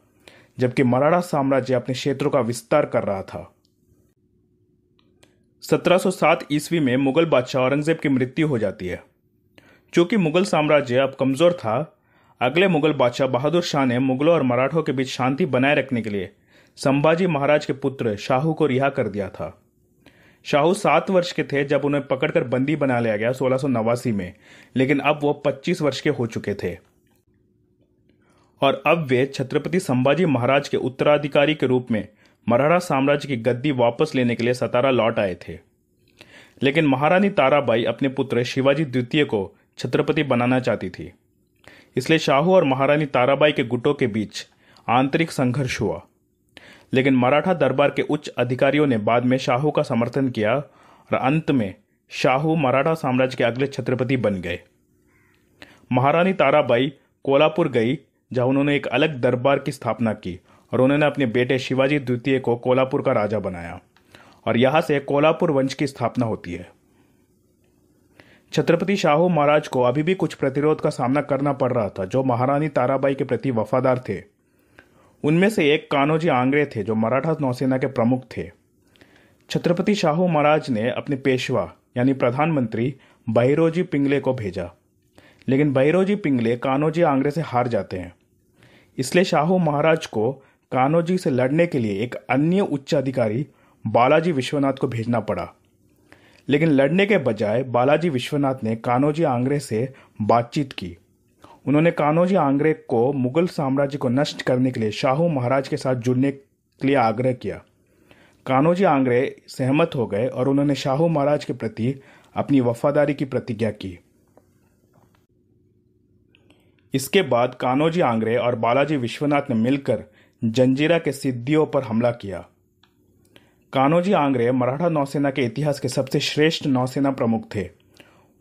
जबकि मराठा साम्राज्य अपने क्षेत्रों का विस्तार कर रहा था 1707 ईस्वी में मुगल बादशाह औरंगजेब की मृत्यु हो जाती है चूंकि मुगल साम्राज्य अब कमज़ोर था अगले मुगल बादशाह बहादुर शाह ने मुगलों और मराठों के बीच शांति बनाए रखने के लिए संभाजी महाराज के पुत्र शाहू को रिहा कर दिया था शाहू सात वर्ष के थे जब उन्हें पकड़कर बंदी बना लिया गया सोलह में लेकिन अब वो 25 वर्ष के हो चुके थे और अब वे छत्रपति संभाजी महाराज के उत्तराधिकारी के रूप में मराठा साम्राज्य की गद्दी वापस लेने के लिए सतारा लौट आए थे लेकिन महारानी ताराबाई अपने पुत्र शिवाजी द्वितीय को छत्रपति बनाना चाहती थी इसलिए शाहू और महारानी ताराबाई के गुटों के बीच आंतरिक संघर्ष हुआ लेकिन मराठा दरबार के उच्च अधिकारियों ने बाद में शाहू का समर्थन किया और अंत में शाहू मराठा साम्राज्य के अगले छत्रपति बन गए महारानी ताराबाई कोलापुर गई जहां उन्होंने एक अलग दरबार की स्थापना की और उन्होंने अपने बेटे शिवाजी द्वितीय को कोलापुर का राजा बनाया और यहां से कोलापुर वंश की स्थापना होती है छत्रपति शाहू महाराज को अभी भी कुछ प्रतिरोध का सामना करना पड़ रहा था जो महारानी ताराबाई के प्रति वफादार थे उनमें से एक कान्होजी आंग्रे थे जो मराठा नौसेना के प्रमुख थे छत्रपति शाहू महाराज ने अपने पेशवा यानी प्रधानमंत्री बहिरोजी पिंगले को भेजा लेकिन बहिरोजी पिंगले कान्होजी आंग्रे से हार जाते हैं इसलिए शाहू महाराज को कान्होजी से लड़ने के लिए एक अन्य उच्च अधिकारी बालाजी विश्वनाथ को भेजना पड़ा लेकिन लड़ने के बजाय बालाजी विश्वनाथ ने कान्होजी आंग्रे से बातचीत की उन्होंने कान्होजी आंग्रे को मुगल साम्राज्य को नष्ट करने के लिए शाहू महाराज के साथ जुड़ने के लिए आग्रह किया कानोजी आंग्रे सहमत हो गए और उन्होंने शाहू महाराज के प्रति अपनी वफादारी की प्रतिज्ञा की इसके बाद कानोजी आंग्रे और बालाजी विश्वनाथ ने मिलकर जंजीरा के सिद्धियों पर हमला किया कानोजी आंग्रे मराठा नौसेना के इतिहास के सबसे श्रेष्ठ नौसेना प्रमुख थे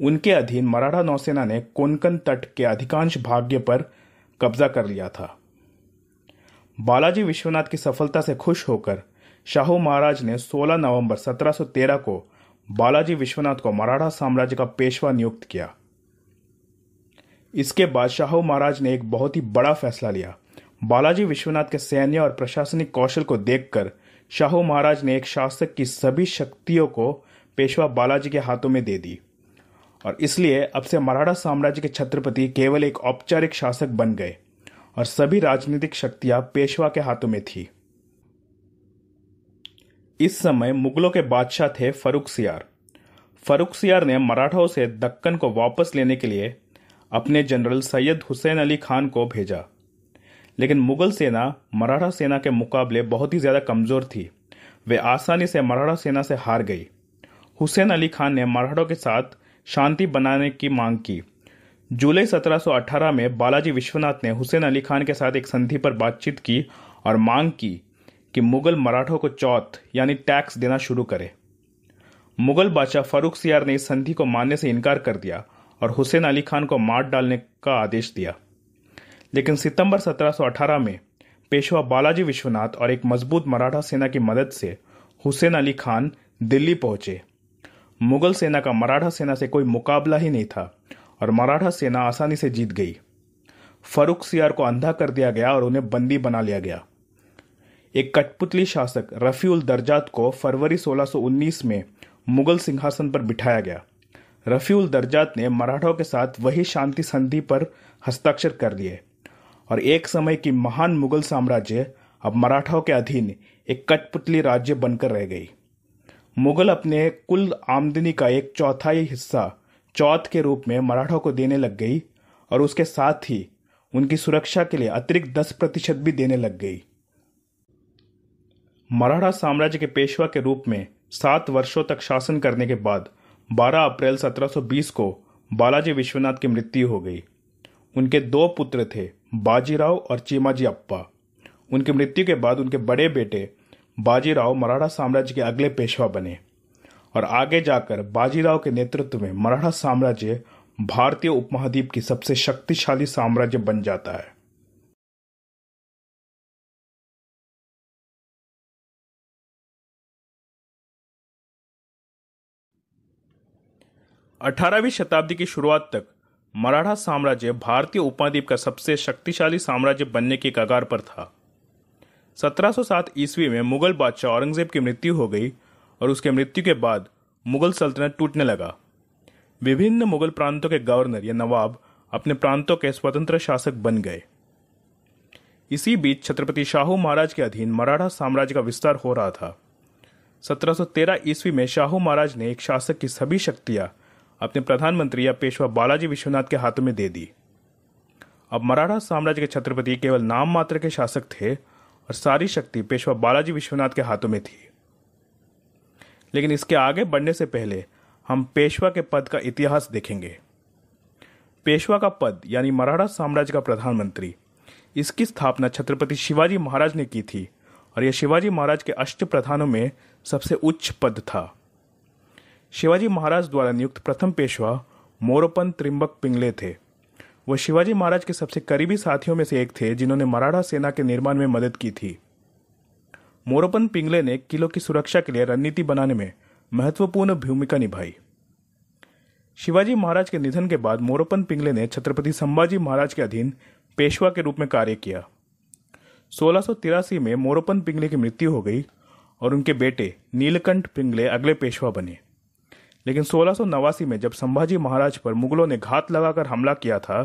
उनके अधीन मराठा नौसेना ने कोंकण तट के अधिकांश भाग्य पर कब्जा कर लिया था बालाजी विश्वनाथ की सफलता से खुश होकर शाहू महाराज ने 16 नवंबर 1713 को बालाजी विश्वनाथ को मराठा साम्राज्य का पेशवा नियुक्त किया इसके बाद शाहू महाराज ने एक बहुत ही बड़ा फैसला लिया बालाजी विश्वनाथ के सैन्य और प्रशासनिक कौशल को देखकर शाहू महाराज ने एक शासक की सभी शक्तियों को पेशवा बालाजी के हाथों में दे दी और इसलिए अब से मराठा साम्राज्य के छत्रपति केवल एक औपचारिक शासक बन गए और सभी राजनीतिक शक्तियां पेशवा के हाथों में थी इस समय मुगलों के बादशाह थे फरुख सियार फरुख सियार ने मराठाओं से दक्कन को वापस लेने के लिए अपने जनरल सैयद हुसैन अली खान को भेजा लेकिन मुगल सेना मराठा सेना के मुकाबले बहुत ही ज़्यादा कमज़ोर थी वे आसानी से मराठा सेना से हार गई हुसैन अली खान ने मराठों के साथ शांति बनाने की मांग की जुलाई 1718 में बालाजी विश्वनाथ ने हुसैन अली खान के साथ एक संधि पर बातचीत की और मांग की कि मुगल मराठों को चौथ यानी टैक्स देना शुरू करे मुगल बादशाह फारूक सियार ने इस संधि को मानने से इनकार कर दिया और हुसैन अली खान को मार डालने का आदेश दिया लेकिन सितंबर 1718 में पेशवा बालाजी विश्वनाथ और एक मजबूत मराठा सेना की मदद से हुसैन अली खान दिल्ली पहुंचे मुगल सेना का मराठा सेना से कोई मुकाबला ही नहीं था और मराठा सेना आसानी से जीत गई फरुख सियार को अंधा कर दिया गया और उन्हें बंदी बना लिया गया एक कठपुतली शासक रफी उल दर्जात को फरवरी 1619 में मुगल सिंहासन पर बिठाया गया रफी उल दर्जात ने मराठों के साथ वही शांति संधि पर हस्ताक्षर कर लिए और एक समय की महान मुगल साम्राज्य अब मराठाओं के अधीन एक कठपुतली राज्य बनकर रह गई मुगल अपने कुल आमदनी का एक चौथाई हिस्सा चौथ के रूप में मराठों को देने लग गई और उसके साथ ही उनकी सुरक्षा के लिए अतिरिक्त दस प्रतिशत भी देने लग गई मराठा साम्राज्य के पेशवा के रूप में सात वर्षों तक शासन करने के बाद 12 अप्रैल 1720 को बालाजी विश्वनाथ की मृत्यु हो गई उनके दो पुत्र थे बाजीराव और चीमाजी अप्पा उनकी मृत्यु के बाद उनके बड़े बेटे बाजीराव मराठा साम्राज्य के अगले पेशवा बने और आगे जाकर बाजीराव के नेतृत्व में मराठा साम्राज्य भारतीय उपमहाद्वीप की सबसे शक्तिशाली साम्राज्य बन जाता है अठारहवीं शताब्दी की शुरुआत तक मराठा साम्राज्य भारतीय उपमहाद्वीप का सबसे शक्तिशाली साम्राज्य बनने के कगार पर था 1707 ईस्वी में मुगल बादशाह औरंगजेब की मृत्यु हो गई और उसके मृत्यु के बाद मुगल सल्तनत टूटने लगा विभिन्न मुगल प्रांतों के गवर्नर या नवाब अपने प्रांतों के स्वतंत्र शासक बन गए इसी बीच छत्रपति शाहू महाराज के अधीन मराठा साम्राज्य का विस्तार हो रहा था 1713 ईस्वी में शाहू महाराज ने एक शासक की सभी शक्तियां अपने प्रधानमंत्री या पेशवा बालाजी विश्वनाथ के हाथों में दे दी अब मराठा साम्राज्य के छत्रपति केवल नाम मात्र के शासक थे और सारी शक्ति पेशवा बालाजी विश्वनाथ के हाथों में थी लेकिन इसके आगे बढ़ने से पहले हम पेशवा के पद का इतिहास देखेंगे पेशवा का पद यानी मराठा साम्राज्य का प्रधानमंत्री इसकी स्थापना छत्रपति शिवाजी महाराज ने की थी और यह शिवाजी महाराज के अष्ट प्रधानों में सबसे उच्च पद था शिवाजी महाराज द्वारा नियुक्त प्रथम पेशवा मोरपन त्रिंबक पिंगले थे वह शिवाजी महाराज के सबसे करीबी साथियों में से एक थे जिन्होंने मराठा सेना के निर्माण में मदद की थी मोरपन पिंगले ने किलों की सुरक्षा के लिए रणनीति बनाने में महत्वपूर्ण भूमिका निभाई शिवाजी महाराज के निधन के बाद मोरपन पिंगले ने छत्रपति संभाजी महाराज के अधीन पेशवा के रूप में कार्य किया सोलह में मोरपन पिंगले की मृत्यु हो गई और उनके बेटे नीलकंठ पिंगले अगले पेशवा बने लेकिन सोलह में जब संभाजी महाराज पर मुगलों ने घात लगाकर हमला किया था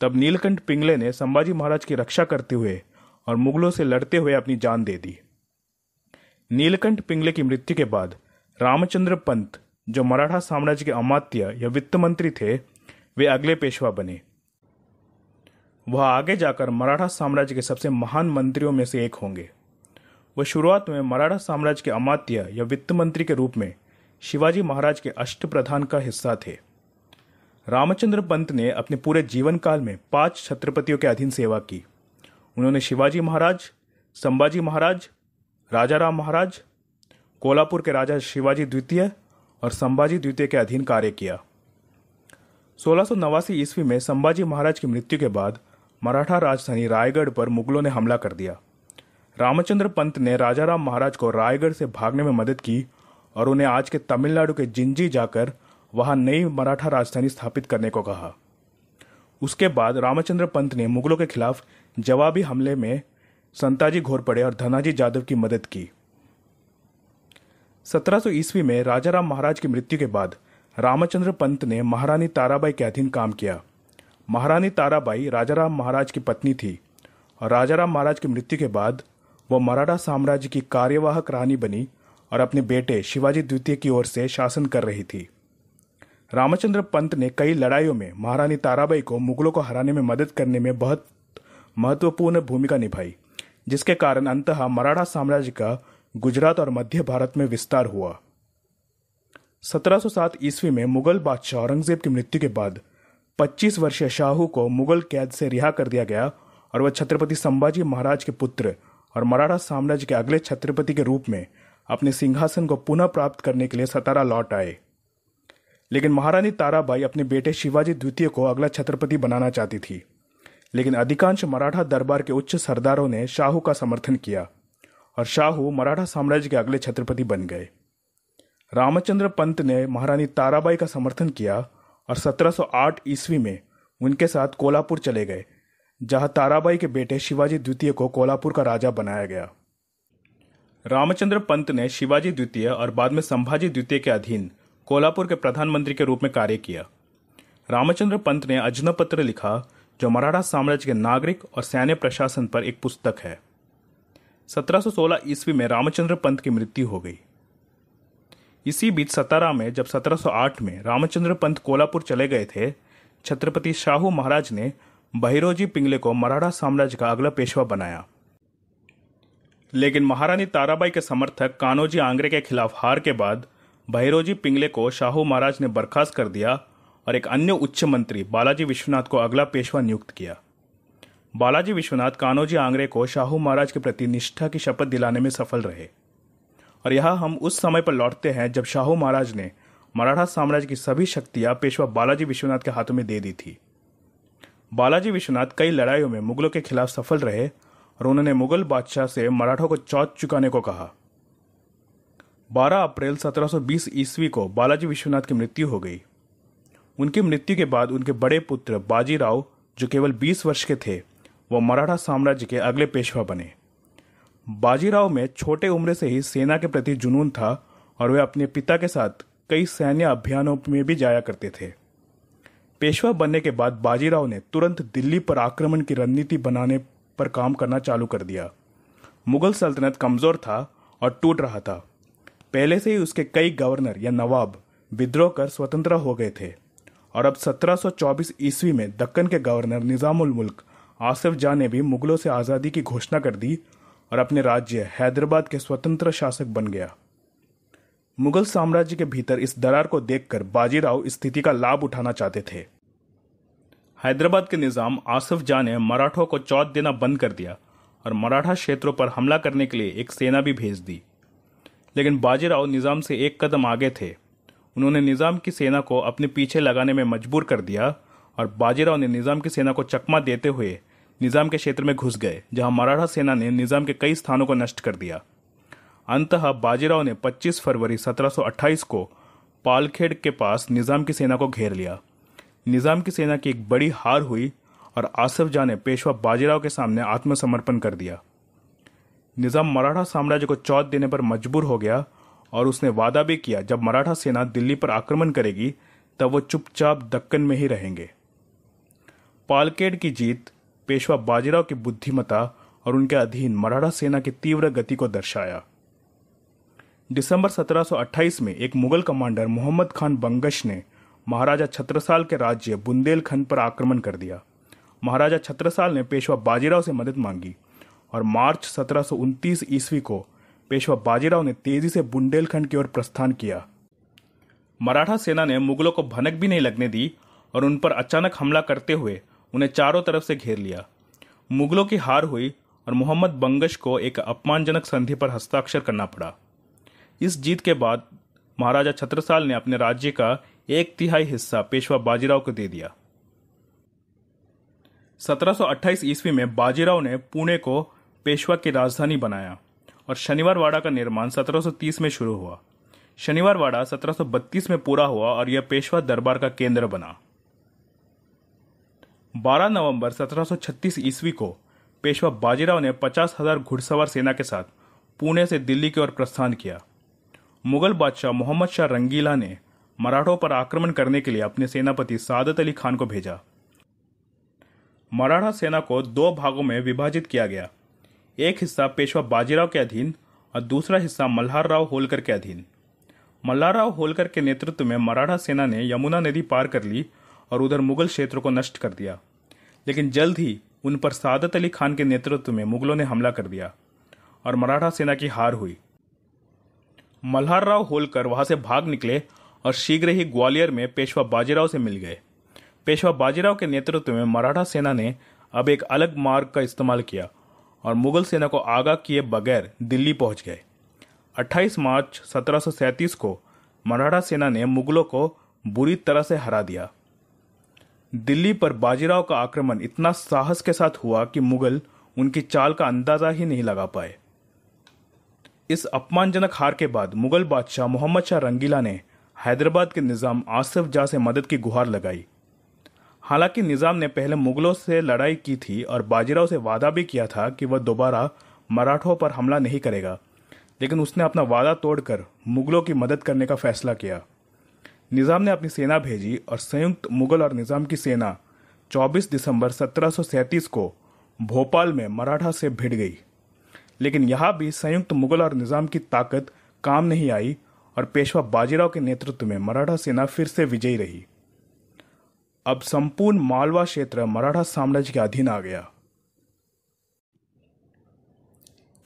तब नीलकंठ पिंगले ने संभाजी महाराज की रक्षा करते हुए और मुगलों से लड़ते हुए अपनी जान दे दी नीलकंठ पिंगले की मृत्यु के बाद रामचंद्र पंत जो मराठा साम्राज्य के अमात्य या वित्त मंत्री थे वे अगले पेशवा बने वह आगे जाकर मराठा साम्राज्य के सबसे महान मंत्रियों में से एक होंगे वह शुरुआत में मराठा साम्राज्य के अमात्य या वित्त मंत्री के रूप में शिवाजी महाराज के अष्ट प्रधान का हिस्सा थे रामचंद्र पंत ने अपने पूरे जीवन काल में पांच छत्रपतियों के अधीन सेवा की उन्होंने शिवाजी महाराज संभाजी महाराज राजा राम महाराज कोल्हापुर के राजा शिवाजी द्वितीय और संभाजी द्वितीय के अधीन कार्य किया सोलह ईस्वी में संभाजी महाराज की मृत्यु के बाद मराठा राजधानी रायगढ़ पर मुगलों ने हमला कर दिया रामचंद्र पंत ने राजा राम महाराज को रायगढ़ से भागने में मदद की और उन्हें आज के तमिलनाडु के जिंजी जाकर वहां नई मराठा राजधानी स्थापित करने को कहा उसके बाद रामचंद्र पंत ने मुगलों के खिलाफ जवाबी हमले में संताजी घोरपड़े और धनाजी जाधव की मदद की सत्रह सौ ईस्वी में राजाराम महाराज की मृत्यु के बाद रामचंद्र पंत ने महारानी ताराबाई के अधीन काम किया महारानी ताराबाई राजाराम महाराज की पत्नी थी और राजाराम महाराज की मृत्यु के बाद वह मराठा साम्राज्य की कार्यवाहक रानी बनी और अपने बेटे शिवाजी द्वितीय की ओर से शासन कर रही थी रामचंद्र पंत ने कई लड़ाइयों में महारानी ताराबाई को मुगलों को हराने में मदद करने में बहुत महत्वपूर्ण भूमिका निभाई जिसके कारण अंतः मराठा साम्राज्य का गुजरात और मध्य भारत में विस्तार हुआ 1707 ईस्वी में मुगल बादशाह औरंगजेब की मृत्यु के बाद 25 वर्षीय शाहू को मुगल कैद से रिहा कर दिया गया और वह छत्रपति संभाजी महाराज के पुत्र और मराठा साम्राज्य के अगले छत्रपति के रूप में अपने सिंहासन को पुनः प्राप्त करने के लिए सतारा लौट आए लेकिन महारानी ताराबाई अपने बेटे शिवाजी द्वितीय को अगला छत्रपति बनाना चाहती थी लेकिन अधिकांश मराठा दरबार के उच्च सरदारों ने शाहू का समर्थन किया और शाहू मराठा साम्राज्य के अगले छत्रपति बन गए रामचंद्र पंत ने महारानी ताराबाई का समर्थन किया और 1708 ईस्वी में उनके साथ कोल्हापुर चले गए जहां ताराबाई के बेटे शिवाजी द्वितीय को कोल्हापुर का राजा बनाया गया रामचंद्र पंत ने शिवाजी द्वितीय और बाद में संभाजी द्वितीय के अधीन कोल्हापुर के प्रधानमंत्री के रूप में कार्य किया रामचंद्र पंत ने अजन पत्र लिखा जो मराठा साम्राज्य के नागरिक और सैन्य प्रशासन पर एक पुस्तक है 1716 ईस्वी में रामचंद्र पंत की मृत्यु हो गई इसी बीच सतारा में जब 1708 में रामचंद्र पंत कोल्हापुर चले गए थे छत्रपति शाहू महाराज ने बहिरोजी पिंगले को मराठा साम्राज्य का अगला पेशवा बनाया लेकिन महारानी ताराबाई के समर्थक कानोजी आंग्रे के खिलाफ हार के बाद भैरोजी पिंगले को शाहू महाराज ने बर्खास्त कर दिया और एक अन्य उच्च मंत्री बालाजी विश्वनाथ को अगला पेशवा नियुक्त किया बालाजी विश्वनाथ कानोजी आंग्रे को शाहू महाराज के प्रति निष्ठा की शपथ दिलाने में सफल रहे और यह हम उस समय पर लौटते हैं जब शाहू महाराज ने मराठा साम्राज्य की सभी शक्तियां पेशवा बालाजी विश्वनाथ के हाथों में दे दी थी बालाजी विश्वनाथ कई लड़ाइयों में मुगलों के खिलाफ सफल रहे और उन्होंने मुगल बादशाह से मराठों को चौथ चुकाने को कहा 12 अप्रैल 1720 ईस्वी को बालाजी विश्वनाथ की मृत्यु हो गई उनकी मृत्यु के बाद उनके बड़े पुत्र बाजीराव जो केवल 20 वर्ष के थे वह मराठा साम्राज्य के अगले पेशवा बने बाजीराव में छोटे उम्र से ही सेना के प्रति जुनून था और वे अपने पिता के साथ कई सैन्य अभियानों में भी जाया करते थे पेशवा बनने के बाद बाजीराव ने तुरंत दिल्ली पर आक्रमण की रणनीति बनाने पर काम करना चालू कर दिया मुगल सल्तनत कमज़ोर था और टूट रहा था पहले से ही उसके कई गवर्नर या नवाब विद्रोह कर स्वतंत्र हो गए थे और अब 1724 ईस्वी में दक्कन के गवर्नर निज़ामुल मुल्क आसिफ जाह ने भी मुगलों से आज़ादी की घोषणा कर दी और अपने राज्य हैदराबाद के स्वतंत्र शासक बन गया मुगल साम्राज्य के भीतर इस दरार को देखकर बाजीराव स्थिति का लाभ उठाना चाहते थे हैदराबाद के निज़ाम आसिफ जा ने मराठों को चौथ देना बंद कर दिया और मराठा क्षेत्रों पर हमला करने के लिए एक सेना भी भेज दी लेकिन बाजीराव निज़ाम से एक कदम आगे थे उन्होंने निज़ाम की सेना को अपने पीछे लगाने में मजबूर कर दिया और बाजीराव ने निज़ाम की सेना को चकमा देते हुए निज़ाम के क्षेत्र में घुस गए जहां मराठा सेना ने निज़ाम के कई स्थानों को नष्ट कर दिया अंततः बाजीराव ने 25 फरवरी 1728 को पालखेड़ के पास निज़ाम की सेना को घेर लिया निज़ाम की सेना की एक बड़ी हार हुई और आसफ जहाँ ने पेशवा बाजीराव के सामने आत्मसमर्पण कर दिया निज़ाम मराठा साम्राज्य को चौथ देने पर मजबूर हो गया और उसने वादा भी किया जब मराठा सेना दिल्ली पर आक्रमण करेगी तब वो चुपचाप दक्कन में ही रहेंगे पालकेड की जीत पेशवा बाजीराव की बुद्धिमता और उनके अधीन मराठा सेना की तीव्र गति को दर्शाया दिसंबर 1728 में एक मुगल कमांडर मोहम्मद खान बंगश ने महाराजा छत्रसाल के राज्य बुंदेलखंड पर आक्रमण कर दिया महाराजा छत्रसाल ने पेशवा बाजीराव से मदद मांगी और मार्च सत्रह ईस्वी को पेशवा बाजीराव ने तेजी से बुंदेलखंड की ओर प्रस्थान किया मराठा सेना ने मुगलों को भनक भी नहीं लगने दी और उन पर अचानक हमला करते हुए उन्हें चारों तरफ से घेर लिया मुगलों की हार हुई और मोहम्मद बंगश को एक अपमानजनक संधि पर हस्ताक्षर करना पड़ा इस जीत के बाद महाराजा छत्रसाल ने अपने राज्य का एक तिहाई हिस्सा पेशवा बाजीराव को दे दिया 1728 ईस्वी में बाजीराव ने पुणे को पेशवा की राजधानी बनाया और शनिवारवाड़ा का निर्माण 1730 में शुरू हुआ शनिवारवाड़ा 1732 में पूरा हुआ और यह पेशवा दरबार का केंद्र बना 12 नवंबर 1736 ईस्वी को पेशवा बाजीराव ने पचास हजार घुड़सवार सेना के साथ पुणे से दिल्ली की ओर प्रस्थान किया मुगल बादशाह मोहम्मद शाह रंगीला ने मराठों पर आक्रमण करने के लिए अपने सेनापति सादत अली खान को भेजा मराठा सेना को दो भागों में विभाजित किया गया एक हिस्सा पेशवा बाजीराव के अधीन और दूसरा हिस्सा मल्हार राव होलकर के अधीन मल्हार राव होलकर के नेतृत्व में मराठा सेना ने यमुना नदी पार कर ली और उधर मुगल क्षेत्र को नष्ट कर दिया लेकिन जल्द ही उन पर सादत अली खान के नेतृत्व में मुगलों ने हमला कर दिया और मराठा सेना की हार हुई मल्हार राव होलकर वहां से भाग निकले और शीघ्र ही ग्वालियर में पेशवा बाजीराव से मिल गए पेशवा बाजीराव के नेतृत्व में मराठा सेना ने अब एक अलग मार्ग का इस्तेमाल किया और मुगल सेना को आगाह किए बगैर दिल्ली पहुंच गए 28 मार्च 1737 को मराठा सेना ने मुगलों को बुरी तरह से हरा दिया दिल्ली पर बाजीराव का आक्रमण इतना साहस के साथ हुआ कि मुगल उनकी चाल का अंदाजा ही नहीं लगा पाए इस अपमानजनक हार के बाद मुगल बादशाह मोहम्मद शाह रंगीला ने हैदराबाद के निज़ाम आसिफ जा से मदद की गुहार लगाई हालांकि निज़ाम ने पहले मुगलों से लड़ाई की थी और बाजीराव से वादा भी किया था कि वह दोबारा मराठों पर हमला नहीं करेगा लेकिन उसने अपना वादा तोड़कर मुगलों की मदद करने का फैसला किया निज़ाम ने अपनी सेना भेजी और संयुक्त मुगल और निज़ाम की सेना 24 दिसंबर सत्रह को भोपाल में मराठा से भिड़ गई लेकिन यहाँ भी संयुक्त मुगल और निज़ाम की ताकत काम नहीं आई और पेशवा बाजीराव के नेतृत्व में मराठा सेना फिर से विजयी रही अब संपूर्ण मालवा क्षेत्र मराठा साम्राज्य के अधीन आ गया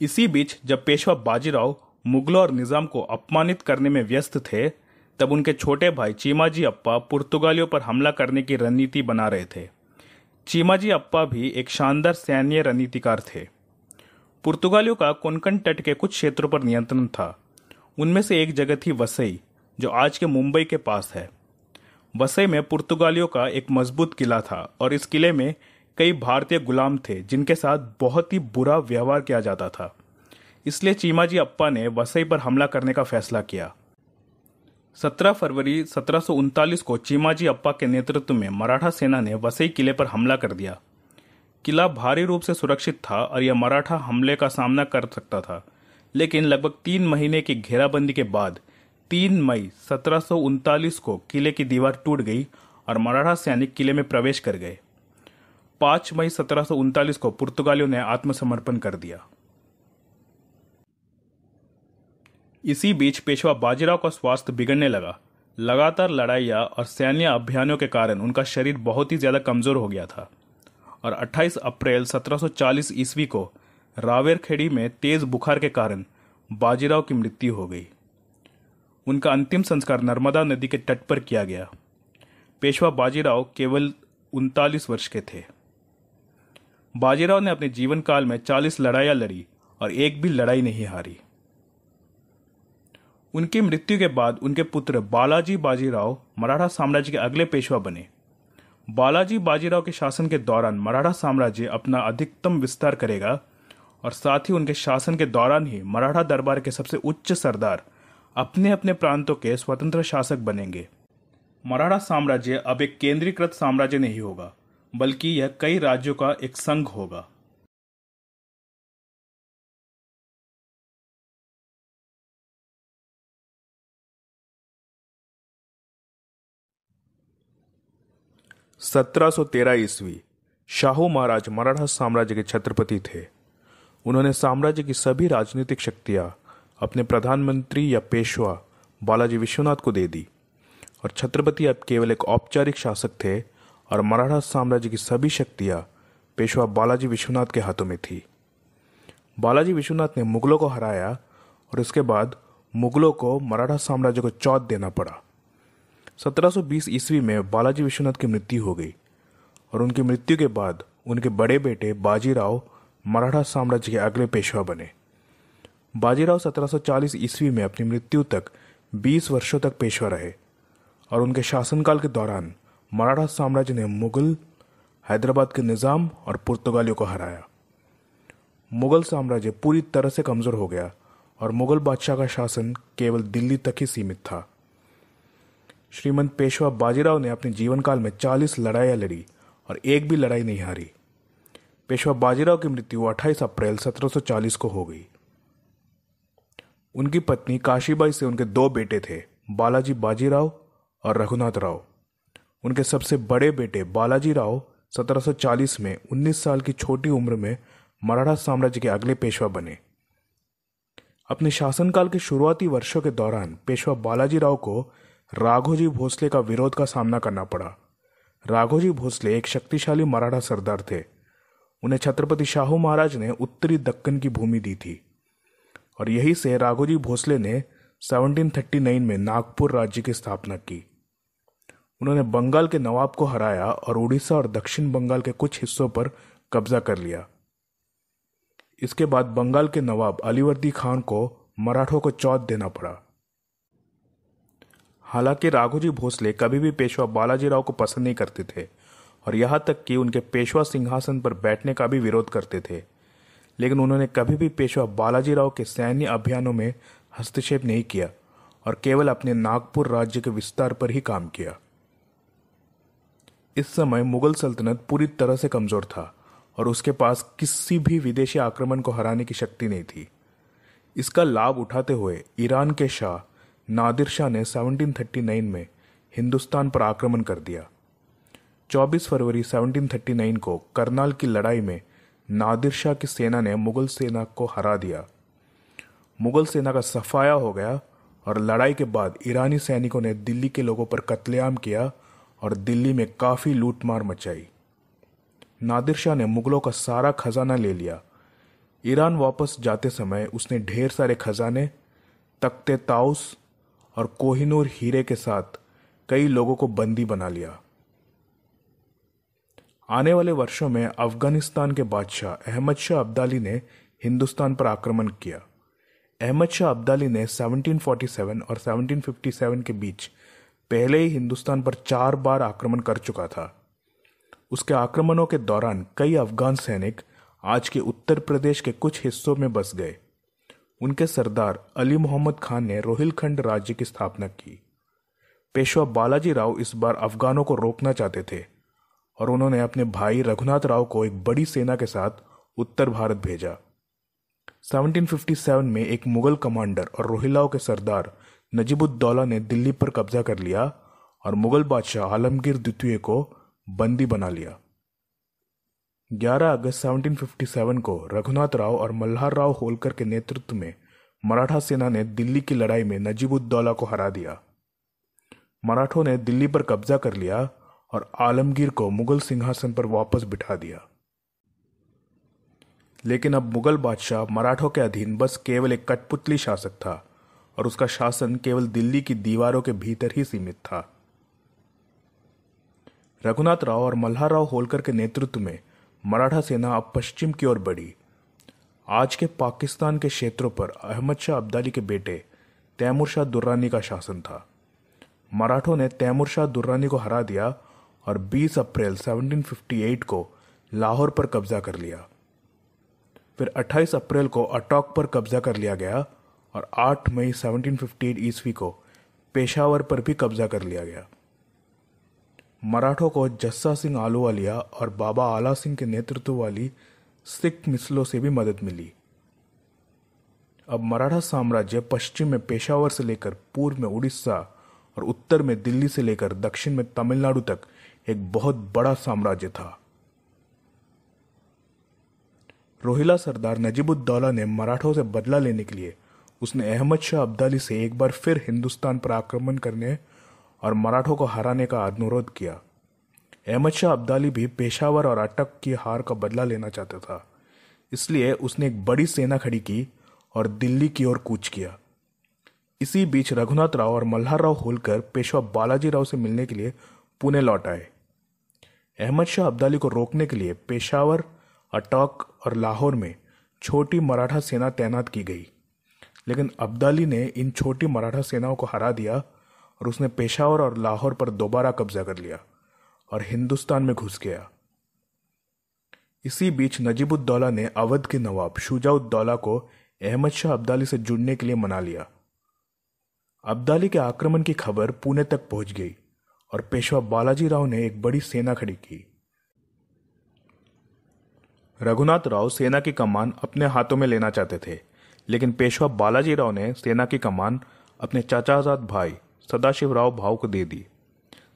इसी बीच जब पेशवा बाजीराव मुगलों और निजाम को अपमानित करने में व्यस्त थे तब उनके छोटे भाई चीमाजी अप्पा पुर्तगालियों पर हमला करने की रणनीति बना रहे थे चीमाजी अप्पा भी एक शानदार सैन्य रणनीतिकार थे पुर्तगालियों का कोंकण तट के कुछ क्षेत्रों पर नियंत्रण था उनमें से एक जगह थी वसई जो आज के मुंबई के पास है वसई में पुर्तगालियों का एक मजबूत किला था और इस किले में कई भारतीय गुलाम थे जिनके साथ बहुत ही बुरा व्यवहार किया जाता था इसलिए चीमाजी अप्पा ने वसई पर हमला करने का फैसला किया 17 फरवरी सत्रह को चीमाजी अप्पा के नेतृत्व में मराठा सेना ने वसई किले पर हमला कर दिया किला भारी रूप से सुरक्षित था और यह मराठा हमले का सामना कर सकता था लेकिन लगभग तीन महीने की घेराबंदी के बाद तीन मई सत्रह को किले की दीवार टूट गई और मराठा सैनिक किले में प्रवेश कर गए पांच मई सत्रह को पुर्तगालियों ने आत्मसमर्पण कर दिया इसी बीच पेशवा बाजीराव का स्वास्थ्य बिगड़ने लगा लगातार लड़ाइया और सैन्य अभियानों के कारण उनका शरीर बहुत ही ज़्यादा कमज़ोर हो गया था और 28 अप्रैल 1740 ईस्वी को रावेरखेड़ी में तेज बुखार के कारण बाजीराव की मृत्यु हो गई उनका अंतिम संस्कार नर्मदा नदी के तट पर किया गया पेशवा बाजीराव केवल उनतालीस वर्ष के थे बाजीराव ने अपने जीवन काल में चालीस लड़ाइयाँ लड़ी और एक भी लड़ाई नहीं हारी उनकी मृत्यु के बाद उनके पुत्र बालाजी बाजीराव मराठा साम्राज्य के अगले पेशवा बने बालाजी बाजीराव के शासन के दौरान मराठा साम्राज्य अपना अधिकतम विस्तार करेगा और साथ ही उनके शासन के दौरान ही मराठा दरबार के सबसे उच्च सरदार अपने अपने प्रांतों के स्वतंत्र शासक बनेंगे मराठा साम्राज्य अब एक केंद्रीकृत साम्राज्य नहीं होगा बल्कि यह कई राज्यों का एक संघ होगा सत्रह तेरह ईस्वी शाहू महाराज मराठा साम्राज्य के छत्रपति थे उन्होंने साम्राज्य की सभी राजनीतिक शक्तियाँ अपने प्रधानमंत्री या पेशवा बालाजी विश्वनाथ को दे दी और छत्रपति अब केवल एक औपचारिक शासक थे और मराठा साम्राज्य की सभी शक्तियाँ पेशवा बालाजी विश्वनाथ के हाथों में थी बालाजी विश्वनाथ ने मुगलों को हराया और इसके बाद मुगलों को मराठा साम्राज्य को चौथ देना पड़ा 1720 ईस्वी में बालाजी विश्वनाथ की मृत्यु हो गई और उनकी मृत्यु के बाद उनके बड़े बेटे बाजीराव मराठा साम्राज्य के अगले पेशवा बने बाजीराव 1740 ईस्वी में अपनी मृत्यु तक 20 वर्षों तक पेशवा रहे और उनके शासनकाल के दौरान मराठा साम्राज्य ने मुगल हैदराबाद के निज़ाम और पुर्तगालियों को हराया मुगल साम्राज्य पूरी तरह से कमज़ोर हो गया और मुगल बादशाह का शासन केवल दिल्ली तक ही सीमित था श्रीमंत पेशवा बाजीराव ने अपने जीवन काल में 40 लड़ाइयाँ लड़ी और एक भी लड़ाई नहीं हारी पेशवा बाजीराव की मृत्यु 28 अप्रैल 1740 को हो गई उनकी पत्नी काशीबाई से उनके दो बेटे थे बालाजी बाजीराव और रघुनाथ राव उनके सबसे बड़े बेटे बालाजी राव 1740 में 19 साल की छोटी उम्र में मराठा साम्राज्य के अगले पेशवा बने अपने शासनकाल के शुरुआती वर्षों के दौरान पेशवा बालाजी राव को राघोजी भोसले का विरोध का सामना करना पड़ा राघोजी भोसले एक शक्तिशाली मराठा सरदार थे उन्हें छत्रपति शाहू महाराज ने उत्तरी दक्कन की भूमि दी थी और यही से राघोजी भोसले ने 1739 में नागपुर राज्य की स्थापना की उन्होंने बंगाल के नवाब को हराया और उड़ीसा और दक्षिण बंगाल के कुछ हिस्सों पर कब्जा कर लिया इसके बाद बंगाल के नवाब अलीवर्दी खान को मराठों को चौथ देना पड़ा हालांकि राघोजी भोसले कभी भी पेशवा बालाजी राव को पसंद नहीं करते थे और यहाँ तक कि उनके पेशवा सिंहासन पर बैठने का भी विरोध करते थे लेकिन उन्होंने कभी भी पेशवा बालाजी राव के सैन्य अभियानों में हस्तक्षेप नहीं किया और केवल अपने नागपुर राज्य के विस्तार पर ही काम किया इस समय मुगल सल्तनत पूरी तरह से कमजोर था और उसके पास किसी भी विदेशी आक्रमण को हराने की शक्ति नहीं थी इसका लाभ उठाते हुए ईरान के शाह नादिर शाह ने 1739 में हिंदुस्तान पर आक्रमण कर दिया 24 फरवरी 1739 को करनाल की लड़ाई में नादिर शाह की सेना ने मुगल सेना को हरा दिया मुगल सेना का सफाया हो गया और लड़ाई के बाद ईरानी सैनिकों ने दिल्ली के लोगों पर कत्लेआम किया और दिल्ली में काफ़ी लूटमार मचाई नादिर शाह ने मुगलों का सारा खजाना ले लिया ईरान वापस जाते समय उसने ढेर सारे खजाने तख्ते ताउस और कोहिनूर हीरे के साथ कई लोगों को बंदी बना लिया आने वाले वर्षों में अफगानिस्तान के बादशाह अहमद शाह अब्दाली ने हिंदुस्तान पर आक्रमण किया अहमद शाह अब्दाली ने 1747 और 1757 के बीच पहले ही हिंदुस्तान पर चार बार आक्रमण कर चुका था उसके आक्रमणों के दौरान कई अफगान सैनिक आज के उत्तर प्रदेश के कुछ हिस्सों में बस गए उनके सरदार अली मोहम्मद खान ने रोहिलखंड राज्य की स्थापना की पेशवा बालाजी राव इस बार अफगानों को रोकना चाहते थे और उन्होंने अपने भाई रघुनाथ राव को एक बड़ी सेना के साथ उत्तर भारत भेजा 1757 में एक मुगल कमांडर और रोहिलाओं के सरदार नजीबुद्दौला ने दिल्ली पर कब्जा कर लिया और मुगल बादशाह आलमगीर द्वितीय को बंदी बना लिया 11 अगस्त 1757 को रघुनाथ राव और मल्हार राव होलकर के नेतृत्व में मराठा सेना ने दिल्ली की लड़ाई में नजीबुद्दौला को हरा दिया मराठों ने दिल्ली पर कब्जा कर लिया और आलमगीर को मुगल सिंहासन पर वापस बिठा दिया लेकिन अब मुगल बादशाह मराठों के अधीन बस केवल एक कठपुतली शासक था और उसका शासन केवल दिल्ली की दीवारों के भीतर ही सीमित था रघुनाथ राव और मल्हार राव होलकर के नेतृत्व में मराठा सेना अब पश्चिम की ओर बढ़ी आज के पाकिस्तान के क्षेत्रों पर अहमद शाह अब्दाली के बेटे तैमूर शाह दुर्रानी का शासन था मराठों ने तैमूर शाह दुर्रानी को हरा दिया और 20 अप्रैल 1758 को लाहौर पर कब्जा कर लिया फिर 28 अप्रैल को अटॉक पर कब्जा कर लिया गया और 8 मई 1758 ईस्वी को पेशावर पर भी कब्जा कर लिया गया मराठों को जस्सा सिंह आलूवालिया और बाबा आला सिंह के नेतृत्व वाली सिख मिसलों से भी मदद मिली अब मराठा साम्राज्य पश्चिम में पेशावर से लेकर पूर्व में उड़ीसा और उत्तर में दिल्ली से लेकर दक्षिण में तमिलनाडु तक एक बहुत बड़ा साम्राज्य था रोहिला सरदार नजीबुद्दौला ने मराठों से बदला लेने के लिए उसने अहमद शाह अब्दाली से एक बार फिर हिंदुस्तान पर आक्रमण करने और मराठों को हराने का अनुरोध किया अहमद शाह अब्दाली भी पेशावर और अटक की हार का बदला लेना चाहता था इसलिए उसने एक बड़ी सेना खड़ी की और दिल्ली की ओर कूच किया इसी बीच रघुनाथ राव और मल्हार राव होलकर पेशवा बालाजी राव से मिलने के लिए पुणे लौट आए अहमद शाह अब्दाली को रोकने के लिए पेशावर अटॉक और लाहौर में छोटी मराठा सेना तैनात की गई लेकिन अब्दाली ने इन छोटी मराठा सेनाओं को हरा दिया और उसने पेशावर और लाहौर पर दोबारा कब्जा कर लिया और हिंदुस्तान में घुस गया इसी बीच नजीबुद्दौला ने अवध के नवाब शुजाउद्दौला को अहमद शाह अब्दाली से जुड़ने के लिए मना लिया अब्दाली के आक्रमण की खबर पुणे तक पहुंच गई और पेशवा बालाजी राव ने एक बड़ी सेना खड़ी की रघुनाथ राव सेना की कमान अपने हाथों में लेना चाहते थे लेकिन पेशवा बालाजी राव ने सेना की कमान अपने चाचाजाद भाई सदाशिव राव भाव को दे दी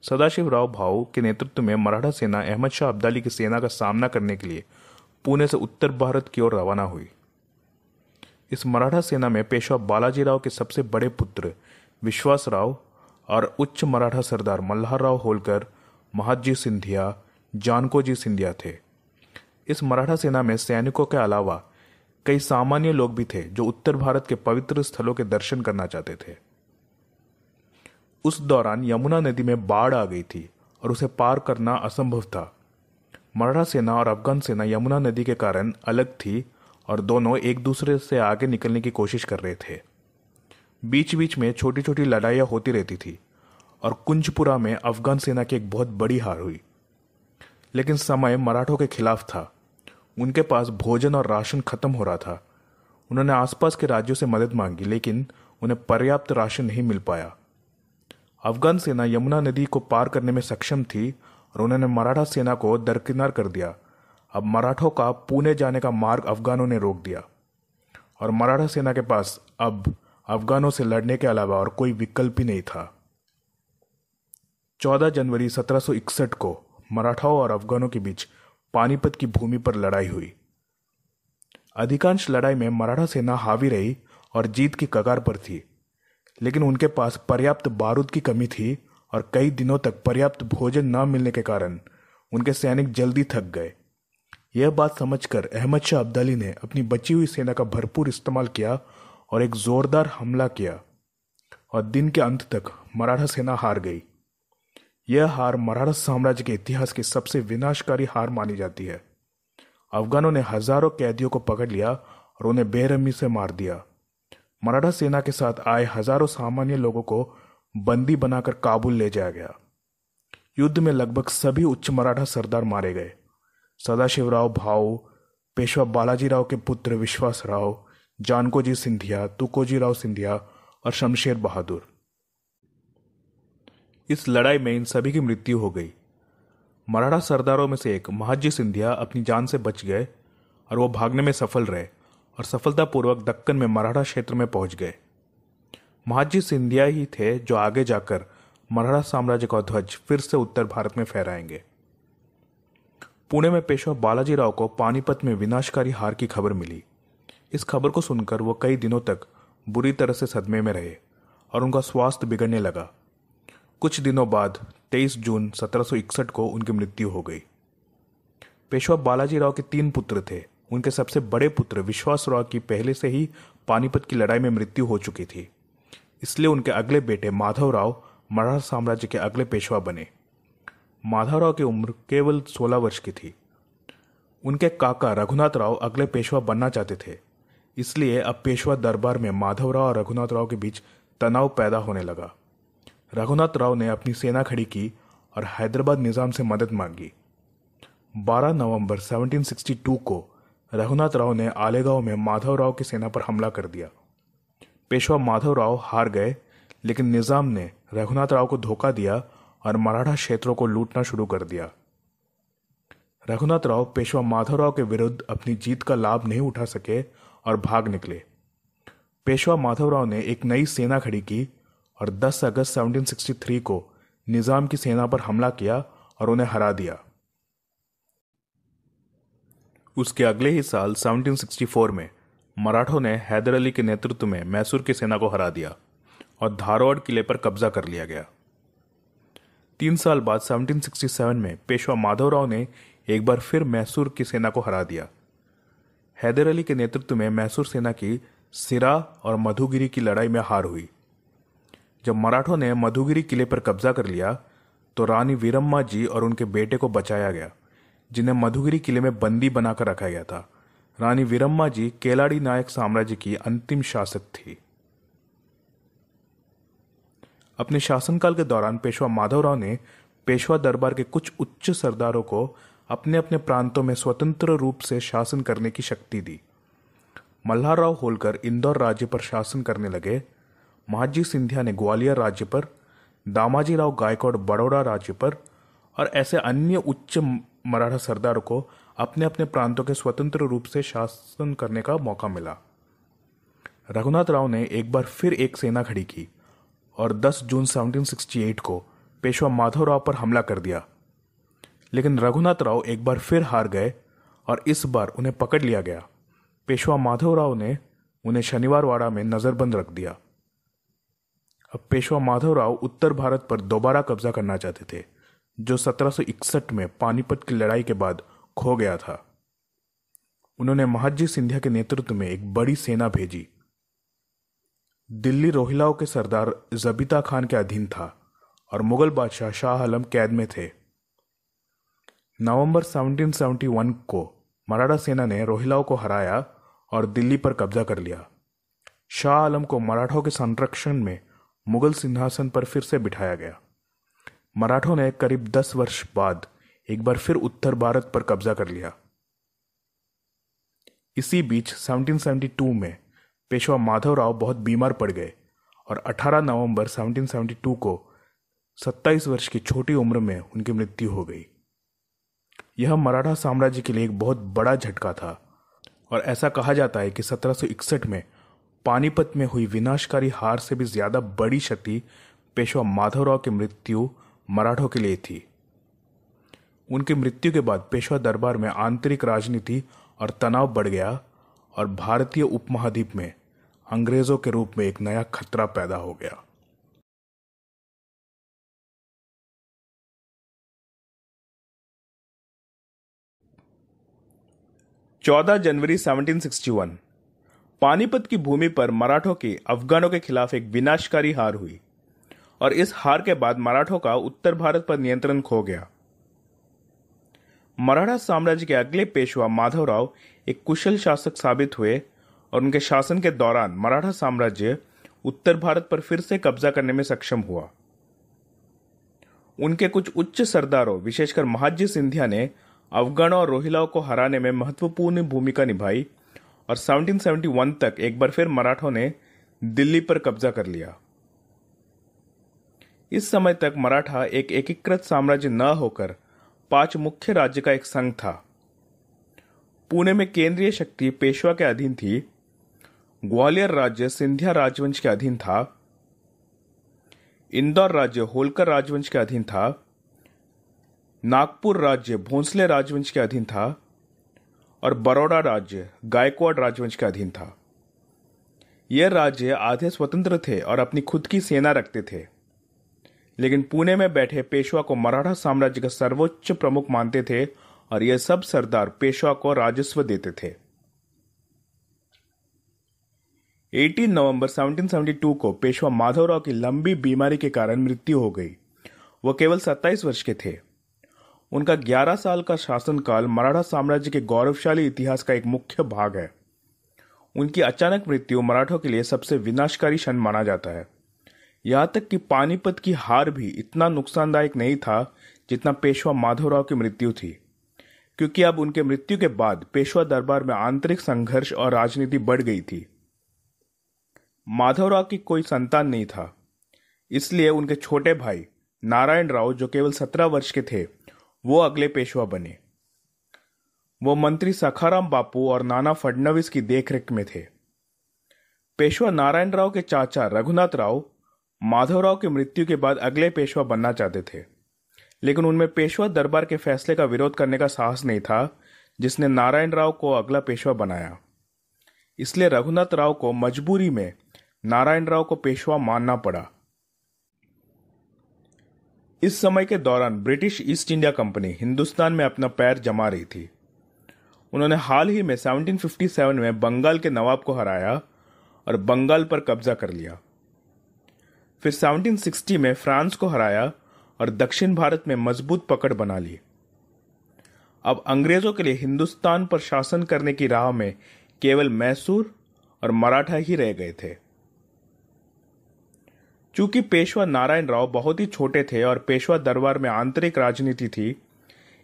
सदाशिव राव भाव के नेतृत्व में मराठा सेना अहमद शाह अब्दाली की सेना का सामना करने के लिए पुणे से उत्तर भारत की ओर रवाना हुई इस मराठा सेना में पेशवा बालाजी राव के सबसे बड़े पुत्र विश्वास राव और उच्च मराठा सरदार मल्हारराव होलकर महाजी सिंधिया जानकोजी सिंधिया थे इस मराठा सेना में सैनिकों के अलावा कई सामान्य लोग भी थे जो उत्तर भारत के पवित्र स्थलों के दर्शन करना चाहते थे उस दौरान यमुना नदी में बाढ़ आ गई थी और उसे पार करना असंभव था मराठा सेना और अफगान सेना यमुना नदी के कारण अलग थी और दोनों एक दूसरे से आगे निकलने की कोशिश कर रहे थे बीच बीच में छोटी छोटी लड़ाइयाँ होती रहती थी और कुंजपुरा में अफगान सेना की एक बहुत बड़ी हार हुई लेकिन समय मराठों के खिलाफ था उनके पास भोजन और राशन खत्म हो रहा था उन्होंने आसपास के राज्यों से मदद मांगी लेकिन उन्हें पर्याप्त राशन नहीं मिल पाया अफगान सेना यमुना नदी को पार करने में सक्षम थी और उन्होंने मराठा सेना को दरकिनार कर दिया अब मराठों का पुणे जाने का मार्ग अफगानों ने रोक दिया और मराठा सेना के पास अब अफगानों से लड़ने के अलावा और कोई विकल्प ही नहीं था 14 जनवरी 1761 को मराठाओं और अफगानों के बीच पानीपत की भूमि पर लड़ाई हुई अधिकांश लड़ाई में मराठा सेना हावी रही और जीत की कगार पर थी लेकिन उनके पास पर्याप्त बारूद की कमी थी और कई दिनों तक पर्याप्त भोजन न मिलने के कारण उनके सैनिक जल्दी थक गए यह बात समझकर अहमद शाह अब्दाली ने अपनी बची हुई सेना का भरपूर इस्तेमाल किया और एक जोरदार हमला किया और दिन के अंत तक मराठा सेना हार गई यह हार मराठा साम्राज्य के इतिहास की सबसे विनाशकारी हार मानी जाती है अफगानों ने हजारों कैदियों को पकड़ लिया और उन्हें बेरहमी से मार दिया मराठा सेना के साथ आए हजारों सामान्य लोगों को बंदी बनाकर काबुल ले जाया गया युद्ध में लगभग सभी उच्च मराठा सरदार मारे गए सदाशिवराव भाऊ पेशवा बालाजी राव के पुत्र विश्वास राव जानकोजी सिंधिया तुकोजी राव सिंधिया और शमशेर बहादुर इस लड़ाई में इन सभी की मृत्यु हो गई मराठा सरदारों में से एक महाजी सिंधिया अपनी जान से बच गए और वो भागने में सफल रहे और सफलतापूर्वक दक्कन में मराठा क्षेत्र में पहुंच गए महाजी सिंधिया ही थे जो आगे जाकर मराठा साम्राज्य का ध्वज फिर से उत्तर भारत में फहराएंगे पुणे में पेशवा बालाजी राव को पानीपत में विनाशकारी हार की खबर मिली इस खबर को सुनकर वो कई दिनों तक बुरी तरह से सदमे में रहे और उनका स्वास्थ्य बिगड़ने लगा कुछ दिनों बाद 23 जून 1761 को उनकी मृत्यु हो गई पेशवा बालाजी राव के तीन पुत्र थे उनके सबसे बड़े पुत्र विश्वास राव की पहले से ही पानीपत की लड़ाई में मृत्यु हो चुकी थी इसलिए उनके अगले बेटे माधव राव मराठा साम्राज्य के अगले पेशवा बने माधव राव की उम्र केवल 16 वर्ष की थी उनके काका रघुनाथ राव अगले पेशवा बनना चाहते थे इसलिए अब पेशवा दरबार में माधव राव और रघुनाथ राव के बीच तनाव पैदा होने लगा रघुनाथ राव ने अपनी सेना खड़ी की और हैदराबाद निज़ाम से मदद मांगी 12 नवंबर 1762 को रघुनाथ राव ने आलेगांव में माधव राव की सेना पर हमला कर दिया पेशवा माधव राव हार गए लेकिन निज़ाम ने रघुनाथ राव को धोखा दिया और मराठा क्षेत्रों को लूटना शुरू कर दिया रघुनाथ राव पेशवा माधव राव के विरुद्ध अपनी जीत का लाभ नहीं उठा सके और भाग निकले पेशवा माधवराव ने एक नई सेना खड़ी की और 10 अगस्त 1763 को निज़ाम की सेना पर हमला किया और उन्हें हरा दिया उसके अगले ही साल 1764 में मराठों ने हैदर अली के नेतृत्व में मैसूर की सेना को हरा दिया और धारवाड़ किले पर कब्जा कर लिया गया तीन साल बाद 1767 में पेशवा माधवराव ने एक बार फिर मैसूर की सेना को हरा दिया हैदर अली के नेतृत्व में मैसूर सेना की सिरा और मधुगिरी की लड़ाई में हार हुई जब मराठों ने मधुगिरी किले पर कब्जा कर लिया तो रानी वीरम्मा जी और उनके बेटे को बचाया गया जिन्हें मधुगिरी किले में बंदी बनाकर रखा गया था रानी वीरम्मा जी केलाड़ी नायक साम्राज्य की अंतिम शासक थी अपने शासनकाल के दौरान पेशवा माधवराव ने पेशवा दरबार के कुछ उच्च सरदारों को अपने अपने प्रांतों में स्वतंत्र रूप से शासन करने की शक्ति दी मल्हाराव होलकर इंदौर राज्य पर शासन करने लगे महाजी सिंधिया ने ग्वालियर राज्य पर दामाजी राव गायकवाड़ बड़ौड़ा राज्य पर और ऐसे अन्य उच्च मराठा सरदार को अपने अपने प्रांतों के स्वतंत्र रूप से शासन करने का मौका मिला रघुनाथ राव ने एक बार फिर एक सेना खड़ी की और 10 जून 1768 को पेशवा माधवराव पर हमला कर दिया लेकिन रघुनाथ राव एक बार फिर हार गए और इस बार उन्हें पकड़ लिया गया पेशवा माधव राव ने उन्हें शनिवारवाड़ा में नज़रबंद रख दिया अब पेशवा माधव राव उत्तर भारत पर दोबारा कब्जा करना चाहते थे जो 1761 में पानीपत की लड़ाई के बाद खो गया था उन्होंने महाजी सिंधिया के नेतृत्व में एक बड़ी सेना भेजी दिल्ली रोहिलाओं के सरदार जबीता खान के अधीन था और मुगल बादशाह शाह आलम कैद में थे नवंबर 1771 को मराठा सेना ने रोहिलाओं को हराया और दिल्ली पर कब्जा कर लिया शाह आलम को मराठों के संरक्षण में मुगल सिंहासन पर फिर से बिठाया गया मराठों ने करीब दस वर्ष बाद एक बार फिर उत्तर भारत पर कब्जा कर लिया इसी बीच 1772 में पेशवा माधवराव बहुत बीमार पड़ गए और 18 नवंबर 1772 को 27 वर्ष की छोटी उम्र में उनकी मृत्यु हो गई यह मराठा साम्राज्य के लिए एक बहुत बड़ा झटका था और ऐसा कहा जाता है कि 1761 में पानीपत में हुई विनाशकारी हार से भी ज़्यादा बड़ी क्षति पेशवा माधवराव की मृत्यु मराठों के लिए थी उनकी मृत्यु के बाद पेशवा दरबार में आंतरिक राजनीति और तनाव बढ़ गया और भारतीय उपमहाद्वीप में अंग्रेज़ों के रूप में एक नया खतरा पैदा हो गया 14 जनवरी 1761 पानीपत की भूमि पर मराठों की अफगानों के खिलाफ एक विनाशकारी हार हुई और इस हार के बाद मराठों का उत्तर भारत पर नियंत्रण खो गया मराठा साम्राज्य के अगले पेशवा माधवराव एक कुशल शासक साबित हुए और उनके शासन के दौरान मराठा साम्राज्य उत्तर भारत पर फिर से कब्जा करने में सक्षम हुआ उनके कुछ उच्च सरदारों विशेषकर महाजी सिंधिया ने अफगानों और रोहिलाओं को हराने में महत्वपूर्ण भूमिका निभाई और 1771 तक एक बार फिर मराठों ने दिल्ली पर कब्जा कर लिया इस समय तक मराठा एक एकीकृत साम्राज्य न होकर पांच मुख्य राज्य का एक संघ था पुणे में केंद्रीय शक्ति पेशवा के अधीन थी ग्वालियर राज्य सिंधिया राजवंश के अधीन था इंदौर राज्य होलकर राजवंश के अधीन था नागपुर राज्य भोंसले राजवंश के अधीन था और बड़ौड़ा राज्य गायकवाड़ राजवंश के अधीन था यह राज्य आधे स्वतंत्र थे और अपनी खुद की सेना रखते थे लेकिन पुणे में बैठे पेशवा को मराठा साम्राज्य का सर्वोच्च प्रमुख मानते थे और यह सब सरदार पेशवा को राजस्व देते थे 18 नवंबर 1772 को पेशवा माधवराव की लंबी बीमारी के कारण मृत्यु हो गई वह केवल 27 वर्ष के थे उनका 11 साल का शासनकाल मराठा साम्राज्य के गौरवशाली इतिहास का एक मुख्य भाग है उनकी अचानक मृत्यु मराठों के लिए सबसे विनाशकारी क्षण माना जाता है यहाँ तक कि पानीपत की हार भी इतना नुकसानदायक नहीं था जितना पेशवा माधवराव की मृत्यु थी क्योंकि अब उनके मृत्यु के बाद पेशवा दरबार में आंतरिक संघर्ष और राजनीति बढ़ गई थी माधवराव की कोई संतान नहीं था इसलिए उनके छोटे भाई नारायण राव जो केवल सत्रह वर्ष के थे वो अगले पेशवा बने वो मंत्री सखाराम बापू और नाना फडनवीस की देखरेख में थे पेशवा नारायण राव के चाचा रघुनाथ राव माधवराव की मृत्यु के बाद अगले पेशवा बनना चाहते थे लेकिन उनमें पेशवा दरबार के फैसले का विरोध करने का साहस नहीं था जिसने नारायण राव को अगला पेशवा बनाया इसलिए रघुनाथ राव को मजबूरी में नारायण राव को पेशवा मानना पड़ा इस समय के दौरान British East India Company Hindustan में अपना पैर जमा रही थी उन्होंने हाल ही में 1757 में बंगाल के नवाब को हराया और बंगाल पर कब्जा कर लिया फिर 1760 में फ्रांस को हराया और दक्षिण भारत में मजबूत पकड़ बना ली अब अंग्रेजों के लिए हिंदुस्तान पर शासन करने की राह में केवल मैसूर और मराठा ही रह गए थे चूंकि पेशवा नारायण राव बहुत ही छोटे थे और पेशवा दरबार में आंतरिक राजनीति थी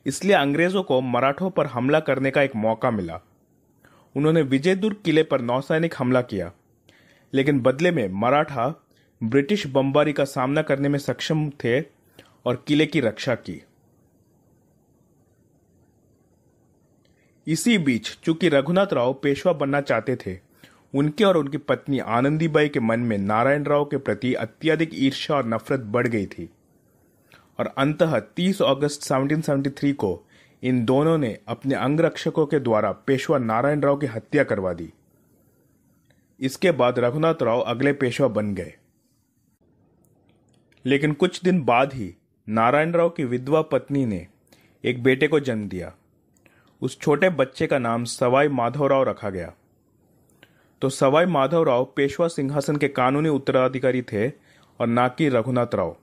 इसलिए अंग्रेजों को मराठों पर हमला करने का एक मौका मिला उन्होंने विजयदुर्ग किले पर नौसैनिक हमला किया लेकिन बदले में मराठा ब्रिटिश बमबारी का सामना करने में सक्षम थे और किले की रक्षा की इसी बीच चूंकि रघुनाथ राव पेशवा बनना चाहते थे उनके और उनकी पत्नी आनंदीबाई के मन में नारायण राव के प्रति अत्यधिक ईर्ष्या और नफरत बढ़ गई थी और अंततः 30 अगस्त 1773 को इन दोनों ने अपने अंगरक्षकों के द्वारा पेशवा नारायण राव की हत्या करवा दी इसके बाद रघुनाथ राव अगले पेशवा बन गए लेकिन कुछ दिन बाद ही नारायण राव की विधवा पत्नी ने एक बेटे को जन्म दिया उस छोटे बच्चे का नाम सवाई माधवराव रखा गया तो सवाई माधव राव पेशवा सिंहासन के कानूनी उत्तराधिकारी थे और ना कि रघुनाथ राव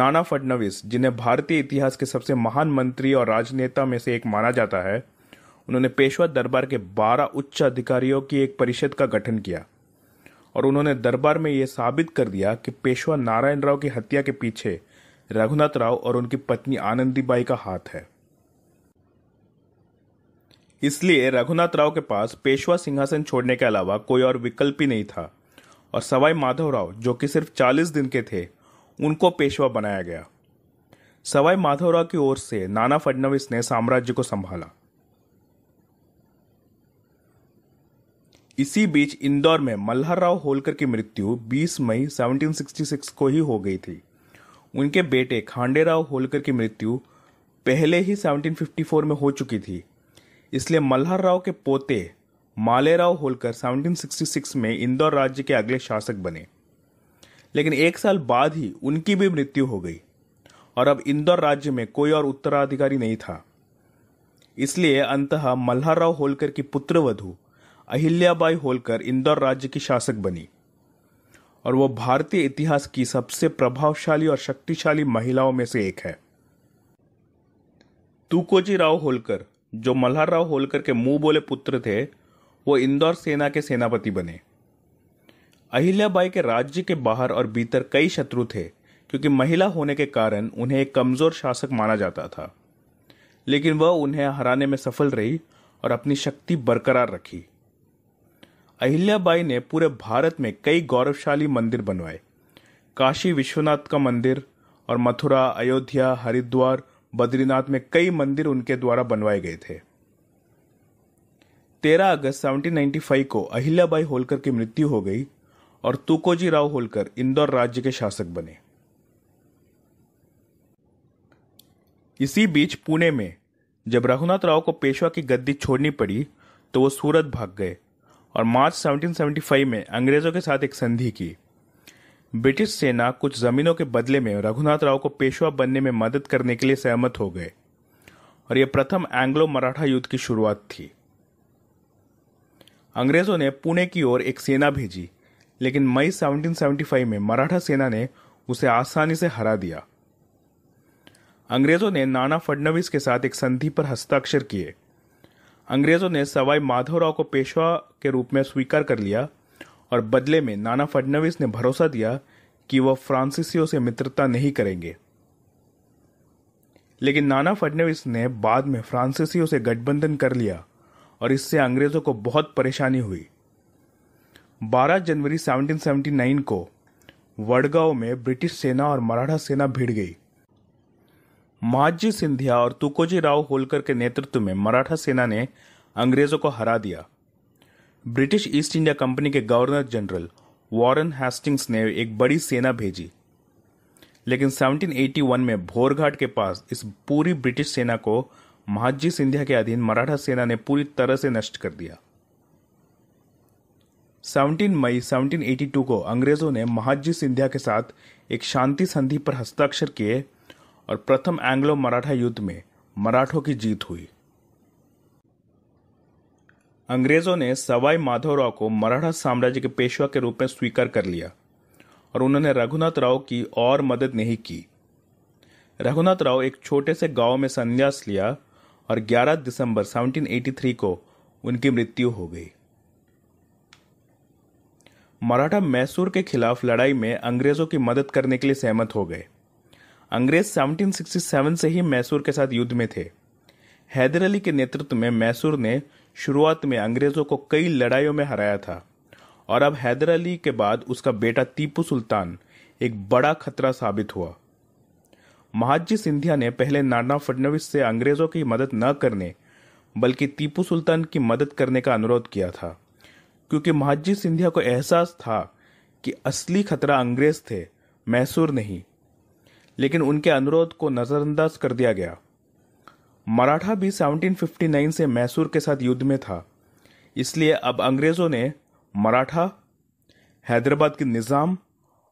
नाना फडणवीस जिन्हें भारतीय इतिहास के सबसे महान मंत्री और राजनेता में से एक माना जाता है उन्होंने पेशवा दरबार के 12 उच्च अधिकारियों की एक परिषद का गठन किया और उन्होंने दरबार में यह साबित कर दिया कि पेशवा नारायण राव की हत्या के पीछे रघुनाथ राव और उनकी पत्नी आनंदीबाई का हाथ है इसलिए रघुनाथ राव के पास पेशवा सिंहासन छोड़ने के अलावा कोई और विकल्प ही नहीं था और सवाई राव जो कि सिर्फ चालीस दिन के थे उनको पेशवा बनाया गया सवाई राव की ओर से नाना फडणवीस ने साम्राज्य को संभाला इसी बीच इंदौर में मल्हार राव होलकर की मृत्यु 20 मई 1766 को ही हो गई थी उनके बेटे खांडे राव होलकर की मृत्यु पहले ही 1754 में हो चुकी थी इसलिए मल्हार राव के पोते मालेराव होलकर 1766 में इंदौर राज्य के अगले शासक बने लेकिन एक साल बाद ही उनकी भी मृत्यु हो गई और अब इंदौर राज्य में कोई और उत्तराधिकारी नहीं था इसलिए अंतः राव होलकर की पुत्रवधु अहिल्याबाई होलकर इंदौर राज्य की शासक बनी और वो भारतीय इतिहास की सबसे प्रभावशाली और शक्तिशाली महिलाओं में से एक है तुकोजी राव होलकर जो राव होलकर के मुंह बोले पुत्र थे वो इंदौर सेना के सेनापति बने अहिल्याबाई के राज्य के बाहर और भीतर कई शत्रु थे क्योंकि महिला होने के कारण उन्हें एक कमजोर शासक माना जाता था लेकिन वह उन्हें हराने में सफल रही और अपनी शक्ति बरकरार रखी अहिल्याबाई ने पूरे भारत में कई गौरवशाली मंदिर बनवाए काशी विश्वनाथ का मंदिर और मथुरा अयोध्या हरिद्वार बद्रीनाथ में कई मंदिर उनके द्वारा बनवाए गए थे 13 अगस्त 1795 को अहिल्याबाई होलकर की मृत्यु हो गई और तुकोजी राव होलकर इंदौर राज्य के शासक बने इसी बीच पुणे में जब रघुनाथ राव को पेशवा की गद्दी छोड़नी पड़ी तो वो सूरत भाग गए और मार्च 1775 में अंग्रेजों के साथ एक संधि की ब्रिटिश सेना कुछ जमीनों के बदले में रघुनाथ राव को पेशवा बनने में मदद करने के लिए सहमत हो गए और यह प्रथम एंग्लो मराठा युद्ध की शुरुआत थी अंग्रेजों ने पुणे की ओर एक सेना भेजी लेकिन मई 1775 में मराठा सेना ने उसे आसानी से हरा दिया अंग्रेजों ने नाना फडणवीस के साथ एक संधि पर हस्ताक्षर किए अंग्रेजों ने सवाई माधवराव को पेशवा के रूप में स्वीकार कर लिया और बदले में नाना फडनवीस ने भरोसा दिया कि वह फ्रांसीसियों से मित्रता नहीं करेंगे लेकिन नाना फडनवीस ने बाद में फ्रांसीसियों से गठबंधन कर लिया और इससे अंग्रेज़ों को बहुत परेशानी हुई 12 जनवरी 1779 को वडगांव में ब्रिटिश सेना और मराठा सेना भिड़ गई महाजी सिंधिया और तुकोजी राव होलकर के नेतृत्व में मराठा सेना ने अंग्रेज़ों को हरा दिया ब्रिटिश ईस्ट इंडिया कंपनी के गवर्नर जनरल वॉरेन हेस्टिंग्स ने एक बड़ी सेना भेजी लेकिन 1781 में भोरघाट के पास इस पूरी ब्रिटिश सेना को महाजी सिंधिया के अधीन मराठा सेना ने पूरी तरह से नष्ट कर दिया 17 मई 1782 को अंग्रेजों ने महाजी सिंधिया के साथ एक शांति संधि पर हस्ताक्षर किए और प्रथम एंग्लो मराठा युद्ध में मराठों की जीत हुई अंग्रेजों ने सवाई माधवराव को मराठा साम्राज्य के पेशवा के रूप में स्वीकार कर लिया और उन्होंने रघुनाथ राव की और मदद नहीं की रघुनाथ राव एक छोटे से गांव में संन्यास लिया और 11 दिसंबर 1783 को उनकी मृत्यु हो गई मराठा मैसूर के खिलाफ लड़ाई में अंग्रेजों की मदद करने के लिए सहमत हो गए अंग्रेज 1767 से ही मैसूर के साथ युद्ध में थे हैदर अली के नेतृत्व में मैसूर ने शुरुआत में अंग्रेज़ों को कई लड़ाइयों में हराया था और अब हैदर अली के बाद उसका बेटा टीपू सुल्तान एक बड़ा खतरा साबित हुआ महाजी सिंधिया ने पहले नाना फडनवीस से अंग्रेज़ों की मदद न करने बल्कि टीपू सुल्तान की मदद करने का अनुरोध किया था क्योंकि महाजी सिंधिया को एहसास था कि असली खतरा अंग्रेज थे मैसूर नहीं लेकिन उनके अनुरोध को नज़रअंदाज कर दिया गया मराठा भी 1759 से मैसूर के साथ युद्ध में था इसलिए अब अंग्रेज़ों ने मराठा हैदराबाद के निज़ाम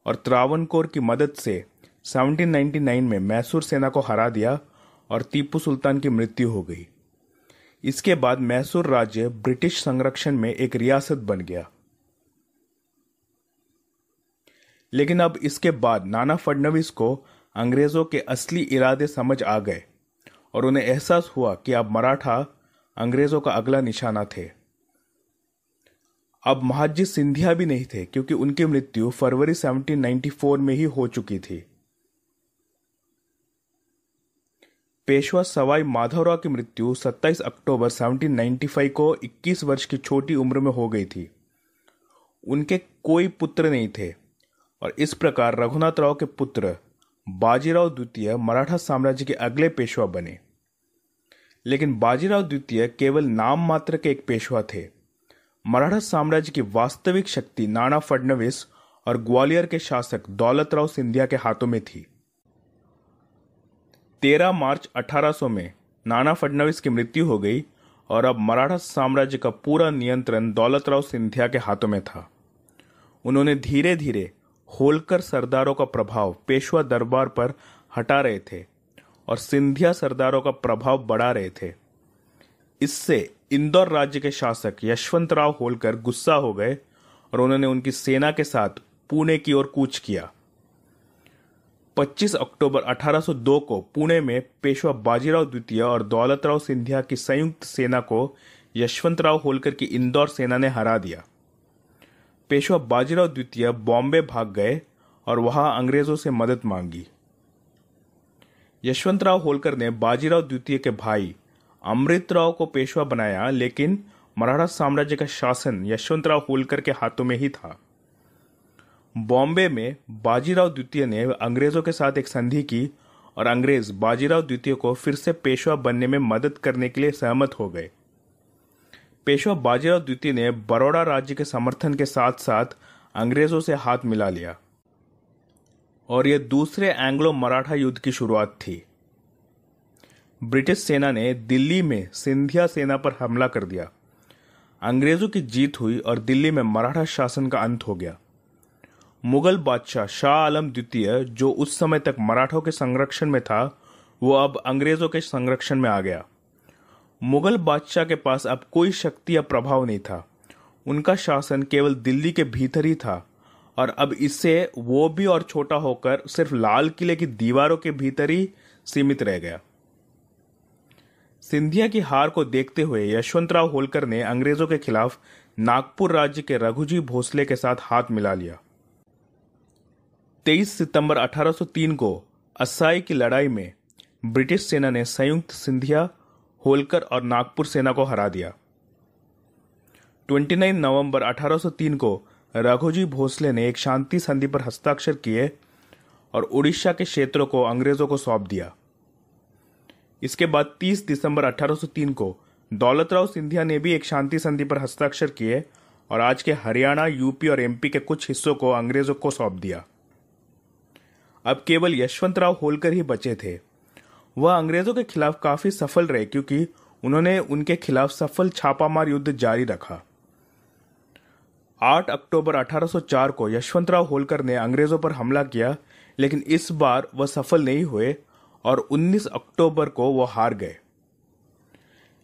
और त्रावणकोर की मदद से 1799 में मैसूर सेना को हरा दिया और टीपू सुल्तान की मृत्यु हो गई इसके बाद मैसूर राज्य ब्रिटिश संरक्षण में एक रियासत बन गया लेकिन अब इसके बाद नाना फडनवीस को अंग्रेजों के असली इरादे समझ आ गए और उन्हें एहसास हुआ कि अब मराठा अंग्रेजों का अगला निशाना थे अब महाजी सिंधिया भी नहीं थे क्योंकि उनकी मृत्यु फरवरी 1794 में ही हो चुकी थी पेशवा सवाई माधवराव की मृत्यु 27 अक्टूबर 1795 को 21 वर्ष की छोटी उम्र में हो गई थी उनके कोई पुत्र नहीं थे और इस प्रकार रघुनाथ राव के पुत्र बाजीराव द्वितीय मराठा साम्राज्य के अगले पेशवा बने लेकिन बाजीराव द्वितीय केवल नाम मात्र के एक पेशवा थे मराठा साम्राज्य की वास्तविक शक्ति नाना फडणवीस और ग्वालियर के शासक दौलतराव सिंधिया के हाथों में थी 13 मार्च 1800 में नाना फडणवीस की मृत्यु हो गई और अब मराठा साम्राज्य का पूरा नियंत्रण दौलतराव सिंधिया के हाथों में था उन्होंने धीरे धीरे होलकर सरदारों का प्रभाव पेशवा दरबार पर हटा रहे थे और सिंधिया सरदारों का प्रभाव बढ़ा रहे थे इससे इंदौर राज्य के शासक यशवंतराव होलकर गुस्सा हो गए और उन्होंने उनकी सेना के साथ पुणे की ओर कूच किया 25 अक्टूबर 1802 को पुणे में पेशवा बाजीराव द्वितीय और दौलतराव सिंधिया की संयुक्त सेना को यशवंतराव होलकर की इंदौर सेना ने हरा दिया पेशवा बाजीराव द्वितीय बॉम्बे भाग गए और वहां अंग्रेजों से मदद मांगी यशवंतराव होलकर ने बाजीराव द्वितीय के भाई अमृतराव को पेशवा बनाया लेकिन मराठा साम्राज्य का शासन यशवंतराव होलकर के हाथों में ही था बॉम्बे में बाजीराव द्वितीय ने अंग्रेजों के साथ एक संधि की और अंग्रेज बाजीराव द्वितीय को फिर से पेशवा बनने में मदद करने के लिए सहमत हो गए पेशवा बाजीराव द्वितीय ने बड़ौड़ा राज्य के समर्थन के साथ साथ अंग्रेजों से हाथ मिला लिया और यह दूसरे एंग्लो मराठा युद्ध की शुरुआत थी ब्रिटिश सेना ने दिल्ली में सिंधिया सेना पर हमला कर दिया अंग्रेजों की जीत हुई और दिल्ली में मराठा शासन का अंत हो गया मुगल बादशाह शाह आलम द्वितीय जो उस समय तक मराठों के संरक्षण में था वो अब अंग्रेजों के संरक्षण में आ गया मुगल बादशाह के पास अब कोई शक्ति या प्रभाव नहीं था उनका शासन केवल दिल्ली के भीतर ही था और अब इससे वो भी और छोटा होकर सिर्फ लाल किले की दीवारों के भीतर ही सीमित रह गया सिंधिया की हार को देखते हुए यशवंतराव होलकर ने अंग्रेजों के खिलाफ नागपुर राज्य के रघुजी भोसले के साथ हाथ मिला लिया 23 सितंबर 1803 को असाई की लड़ाई में ब्रिटिश सेना ने संयुक्त सिंधिया होलकर और नागपुर सेना को हरा दिया 29 नवंबर 1803 को राघोजी भोसले ने एक शांति संधि पर हस्ताक्षर किए और उड़ीसा के क्षेत्रों को अंग्रेजों को सौंप दिया इसके बाद 30 दिसंबर 1803 को दौलतराव सिंधिया ने भी एक शांति संधि पर हस्ताक्षर किए और आज के हरियाणा यूपी और एमपी के कुछ हिस्सों को अंग्रेजों को सौंप दिया अब केवल यशवंतराव होलकर ही बचे थे वह अंग्रेजों के खिलाफ काफी सफल रहे क्योंकि उन्होंने उनके खिलाफ सफल छापामार युद्ध जारी रखा 8 अक्टूबर 1804 को यशवंतराव होलकर ने अंग्रेजों पर हमला किया लेकिन इस बार वह सफल नहीं हुए और 19 अक्टूबर को वह हार गए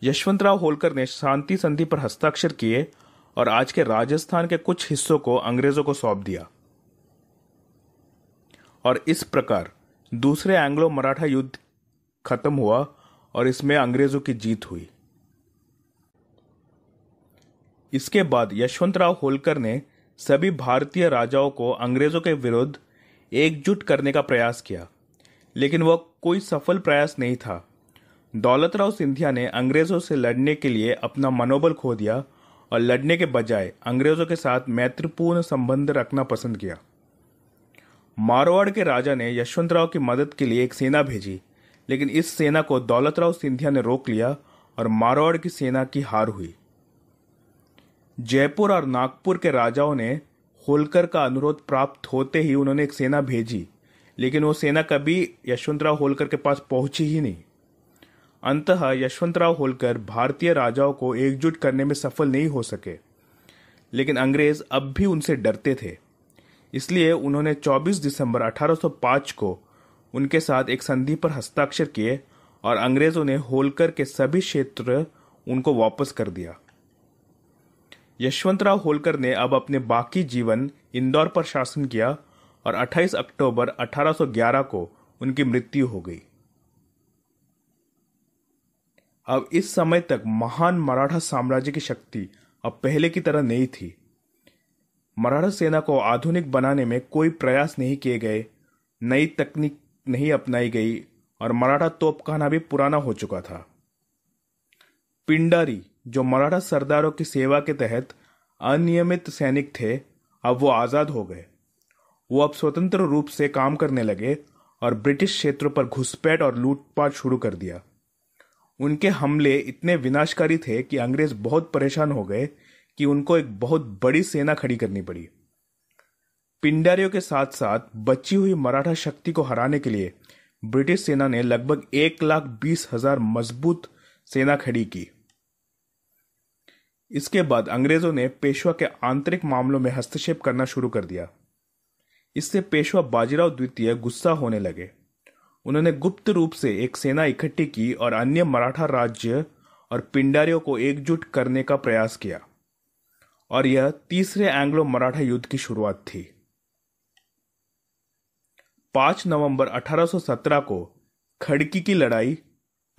यशवंतराव होलकर ने शांति संधि पर हस्ताक्षर किए और आज के राजस्थान के कुछ हिस्सों को अंग्रेजों को सौंप दिया और इस प्रकार दूसरे एंग्लो मराठा युद्ध खत्म हुआ और इसमें अंग्रेजों की जीत हुई इसके बाद यशवंतराव होलकर ने सभी भारतीय राजाओं को अंग्रेजों के विरुद्ध एकजुट करने का प्रयास किया लेकिन वह कोई सफल प्रयास नहीं था दौलतराव सिंधिया ने अंग्रेजों से लड़ने के लिए अपना मनोबल खो दिया और लड़ने के बजाय अंग्रेजों के साथ मैत्रीपूर्ण संबंध रखना पसंद किया मारवाड़ के राजा ने यशवंतराव की मदद के लिए एक सेना भेजी लेकिन इस सेना को दौलतराव सिंधिया ने रोक लिया और मारवाड़ की सेना की हार हुई जयपुर और नागपुर के राजाओं ने होलकर का अनुरोध प्राप्त होते ही उन्होंने एक सेना भेजी लेकिन वो सेना कभी यशवंतराव होलकर के पास पहुंची ही नहीं अंततः यशवंतराव होलकर भारतीय राजाओं को एकजुट करने में सफल नहीं हो सके लेकिन अंग्रेज अब भी उनसे डरते थे इसलिए उन्होंने 24 दिसंबर 1805 को उनके साथ एक संधि पर हस्ताक्षर किए और अंग्रेजों ने होलकर के सभी क्षेत्र उनको वापस कर दिया यशवंतराव होलकर ने अब अपने बाकी जीवन इंदौर पर शासन किया और 28 अक्टूबर 1811 को उनकी मृत्यु हो गई अब इस समय तक महान मराठा साम्राज्य की शक्ति अब पहले की तरह नहीं थी मराठा सेना को आधुनिक बनाने में कोई प्रयास नहीं किए गए नई तकनीक नहीं अपनाई गई और मराठा तोपखाना भी पुराना हो चुका था पिंडारी जो मराठा सरदारों की सेवा के तहत अनियमित सैनिक थे अब वो आज़ाद हो गए वो अब स्वतंत्र रूप से काम करने लगे और ब्रिटिश क्षेत्रों पर घुसपैठ और लूटपाट शुरू कर दिया उनके हमले इतने विनाशकारी थे कि अंग्रेज बहुत परेशान हो गए कि उनको एक बहुत बड़ी सेना खड़ी करनी पड़ी पिंडारियों के साथ साथ बची हुई मराठा शक्ति को हराने के लिए ब्रिटिश सेना ने लगभग एक लाख बीस हजार मजबूत सेना खड़ी की इसके बाद अंग्रेजों ने पेशवा के आंतरिक मामलों में हस्तक्षेप करना शुरू कर दिया इससे पेशवा बाजीराव द्वितीय गुस्सा होने लगे उन्होंने गुप्त रूप से एक सेना इकट्ठी की और अन्य मराठा राज्य और पिंडारियों को एकजुट करने का प्रयास किया और यह तीसरे एंग्लो मराठा युद्ध की शुरुआत थी पांच नवंबर 1817 को खड़की की लड़ाई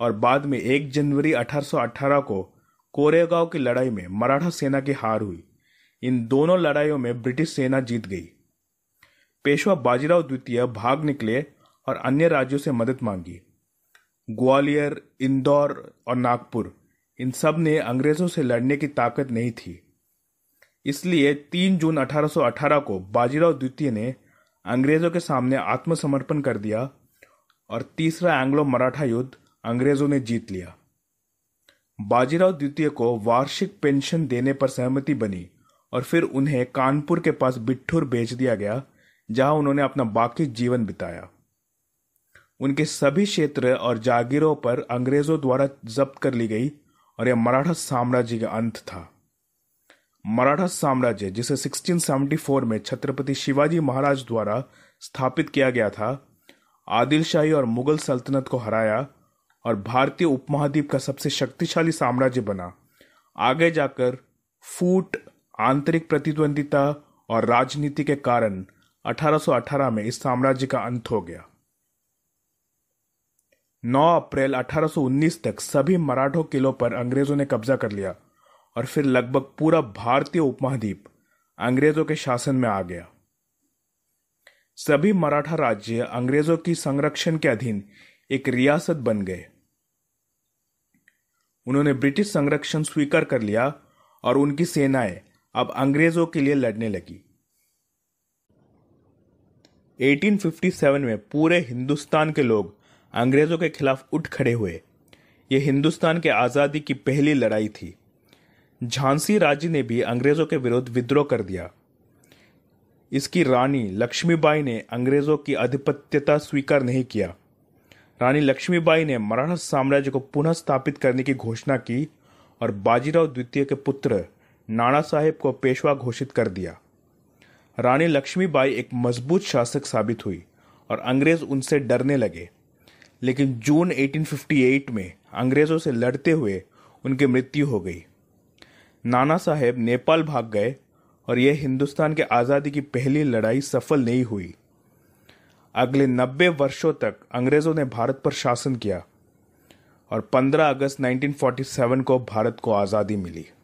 और बाद में एक जनवरी 1818 को कोरेगांव की लड़ाई में मराठा सेना की हार हुई इन दोनों लड़ाइयों में ब्रिटिश सेना जीत गई पेशवा बाजीराव द्वितीय भाग निकले और अन्य राज्यों से मदद मांगी ग्वालियर इंदौर और नागपुर इन सब ने अंग्रेजों से लड़ने की ताकत नहीं थी इसलिए 3 जून 1818 को बाजीराव द्वितीय ने अंग्रेजों के सामने आत्मसमर्पण कर दिया और तीसरा एंग्लो मराठा युद्ध अंग्रेजों ने जीत लिया बाजीराव द्वितीय को वार्षिक पेंशन देने पर सहमति बनी और फिर उन्हें कानपुर के पास बिट्ठुर भेज दिया गया जहां उन्होंने अपना बाकी जीवन बिताया उनके सभी क्षेत्र और जागीरों पर अंग्रेजों द्वारा जब्त कर ली गई और यह मराठा साम्राज्य का अंत था मराठा साम्राज्य जिसे 1674 में छत्रपति शिवाजी महाराज द्वारा स्थापित किया गया था आदिलशाही और मुगल सल्तनत को हराया और भारतीय उपमहाद्वीप का सबसे शक्तिशाली साम्राज्य बना आगे जाकर फूट आंतरिक प्रतिद्वंदिता और राजनीति के कारण 1818 में इस साम्राज्य का अंत हो गया 9 अप्रैल 1819 तक सभी मराठों किलों पर अंग्रेजों ने कब्जा कर लिया और फिर लगभग पूरा भारतीय उपमहाद्वीप अंग्रेजों के शासन में आ गया सभी मराठा राज्य अंग्रेजों की संरक्षण के अधीन एक रियासत बन गए उन्होंने ब्रिटिश संरक्षण स्वीकार कर लिया और उनकी सेनाएं अब अंग्रेजों के लिए लड़ने लगी 1857 में पूरे हिंदुस्तान के लोग अंग्रेजों के खिलाफ उठ खड़े हुए यह हिंदुस्तान के आज़ादी की पहली लड़ाई थी झांसी राज्य ने भी अंग्रेजों के विरुद्ध विद्रोह कर दिया इसकी रानी लक्ष्मीबाई ने अंग्रेजों की आधिपत्यता स्वीकार नहीं किया रानी लक्ष्मीबाई ने मराठा साम्राज्य को पुनः स्थापित करने की घोषणा की और बाजीराव द्वितीय के पुत्र नाना साहेब को पेशवा घोषित कर दिया रानी लक्ष्मीबाई एक मजबूत शासक साबित हुई और अंग्रेज उनसे डरने लगे लेकिन जून 1858 में अंग्रेज़ों से लड़ते हुए उनकी मृत्यु हो गई नाना साहेब नेपाल भाग गए और यह हिंदुस्तान के आज़ादी की पहली लड़ाई सफल नहीं हुई अगले नब्बे वर्षों तक अंग्रेज़ों ने भारत पर शासन किया और 15 अगस्त 1947 को भारत को आज़ादी मिली